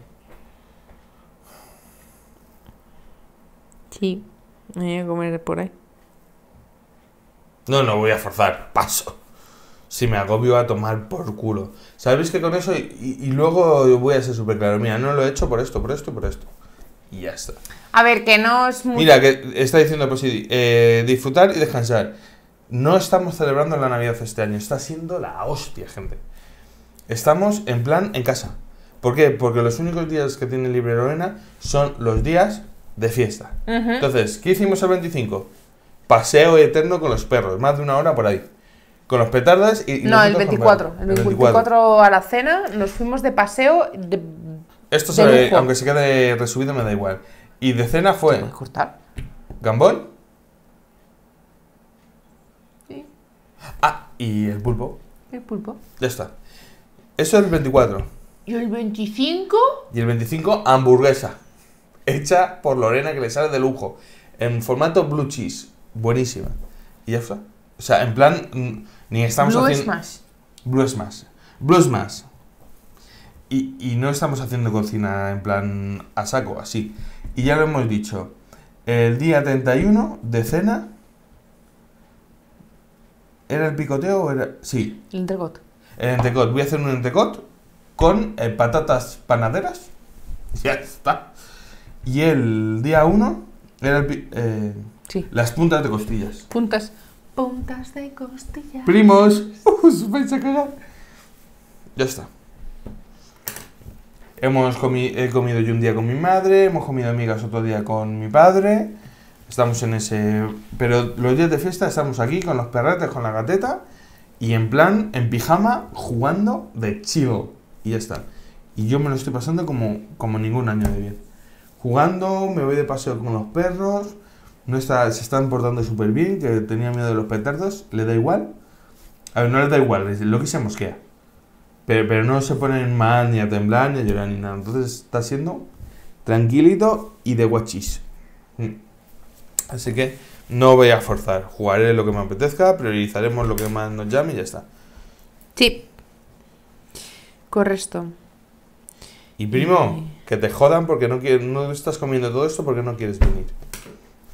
Sí, me voy a comer por ahí. No, no voy a forzar, paso si me agobio a tomar por culo. Sabéis que con eso y, luego voy a ser súper claro, mira, no lo he hecho por esto, por esto, por esto. Y ya está. A ver, que no es Mira, que está diciendo pues eh, disfrutar y descansar. No estamos celebrando la Navidad este año, está siendo la hostia, gente. Estamos en plan en casa. ¿Por qué? Porque los únicos días que tiene libre Lorena son los días de fiesta. Entonces, ¿qué hicimos el 25? Paseo eterno con los perros, más de una hora por ahí. Con los petardas y... no, el 24. El 24. a la cena nos fuimos de paseo... De, Esto, aunque se quede resubido, me da igual. Y de cena fue... ¿Te cortar? ¿Gambón? Sí. Ah, y el pulpo. El pulpo. Ya está. Eso es el 24. ¿Y el 25? Y el 25, hamburguesa. Hecha por Lorena, que le sale de lujo. En formato blue cheese. Buenísima. Y eso O sea, en plan... Mm, ni estamos Blue Smash. Blue Smash. Blue Smash. Y, no estamos haciendo cocina en plan a saco, así. Y ya lo hemos dicho. El día 31 de cena... ¿Era el picoteo o era...? Sí. El entrecot. El entrecot. Voy a hacer un entrecot con eh, patatas panaderas. Ya está. Y el día 1 era eh, las puntas de costillas. Puntas. Puntas de costilla. Primos, os vais a cagar. Ya está. Hemos he comido yo un día con mi madre, hemos comido amigas otro día con mi padre. Estamos en ese. Pero los días de fiesta estamos aquí con los perretes, con la gateta y en plan, en pijama, jugando de chivo. Y ya está. Y yo me lo estoy pasando como, como ningún año de bien. Jugando, me voy de paseo con los perros no está, se están portando súper bien, que tenía miedo de los petardos, le da igual. A ver, no le da igual, lo que se mosquea. Pero, no se ponen mal, ni a temblar, ni a llorar, ni nada. Entonces está siendo tranquilito y de guachis. Mm. Así que no voy a forzar. Jugaré lo que me apetezca, priorizaremos lo que más nos llame y ya está. Sí. Correcto. Y primo, que te jodan porque no, quieres, no estás comiendo todo esto porque no quieres venir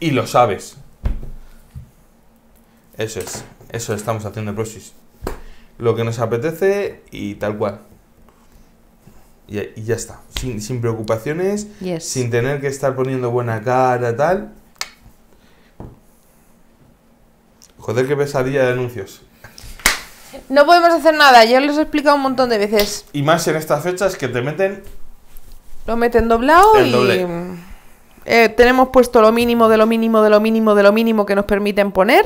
y lo sabes. Eso es, eso estamos haciendo en Lo que nos apetece y tal cual. Y, ya está, sin, preocupaciones, sin tener que estar poniendo buena cara, tal. Joder, qué pesadilla de anuncios. No podemos hacer nada, ya les he explicado un montón de veces. Y más en estas fechas que te meten... Lo meten doblado y... Eh, tenemos puesto lo mínimo de lo mínimo de lo mínimo de lo mínimo que nos permiten poner.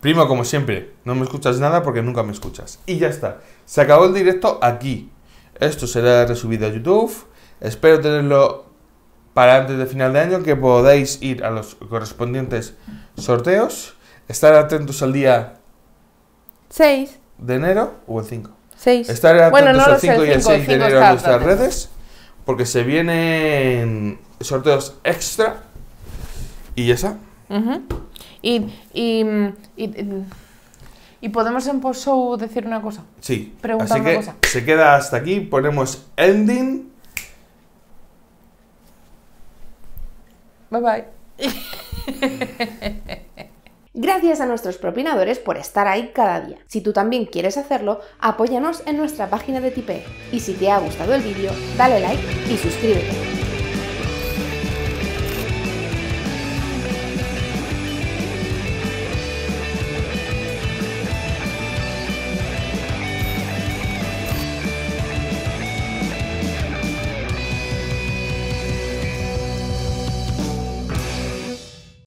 Primo, como siempre, no me escuchas nada porque nunca me escuchas. Y ya está. Se acabó el directo aquí. Esto será resubido a YouTube. Espero tenerlo para antes de final de año, que podáis ir a los correspondientes sorteos. Estar atentos al día 6 de enero o el 5. 6. Estar atentos al 5 y el 6 de enero en nuestras redes, porque se vienen sorteos extra y esa. y, y, y, podemos en post decir una cosa. Sí. Preguntar Así que Se queda hasta aquí, ponemos ending. Bye bye. Gracias a nuestros propinadores por estar ahí cada día. Si tú también quieres hacerlo, apóyanos en nuestra página de Tipe. Y si te ha gustado el vídeo, dale like y suscríbete.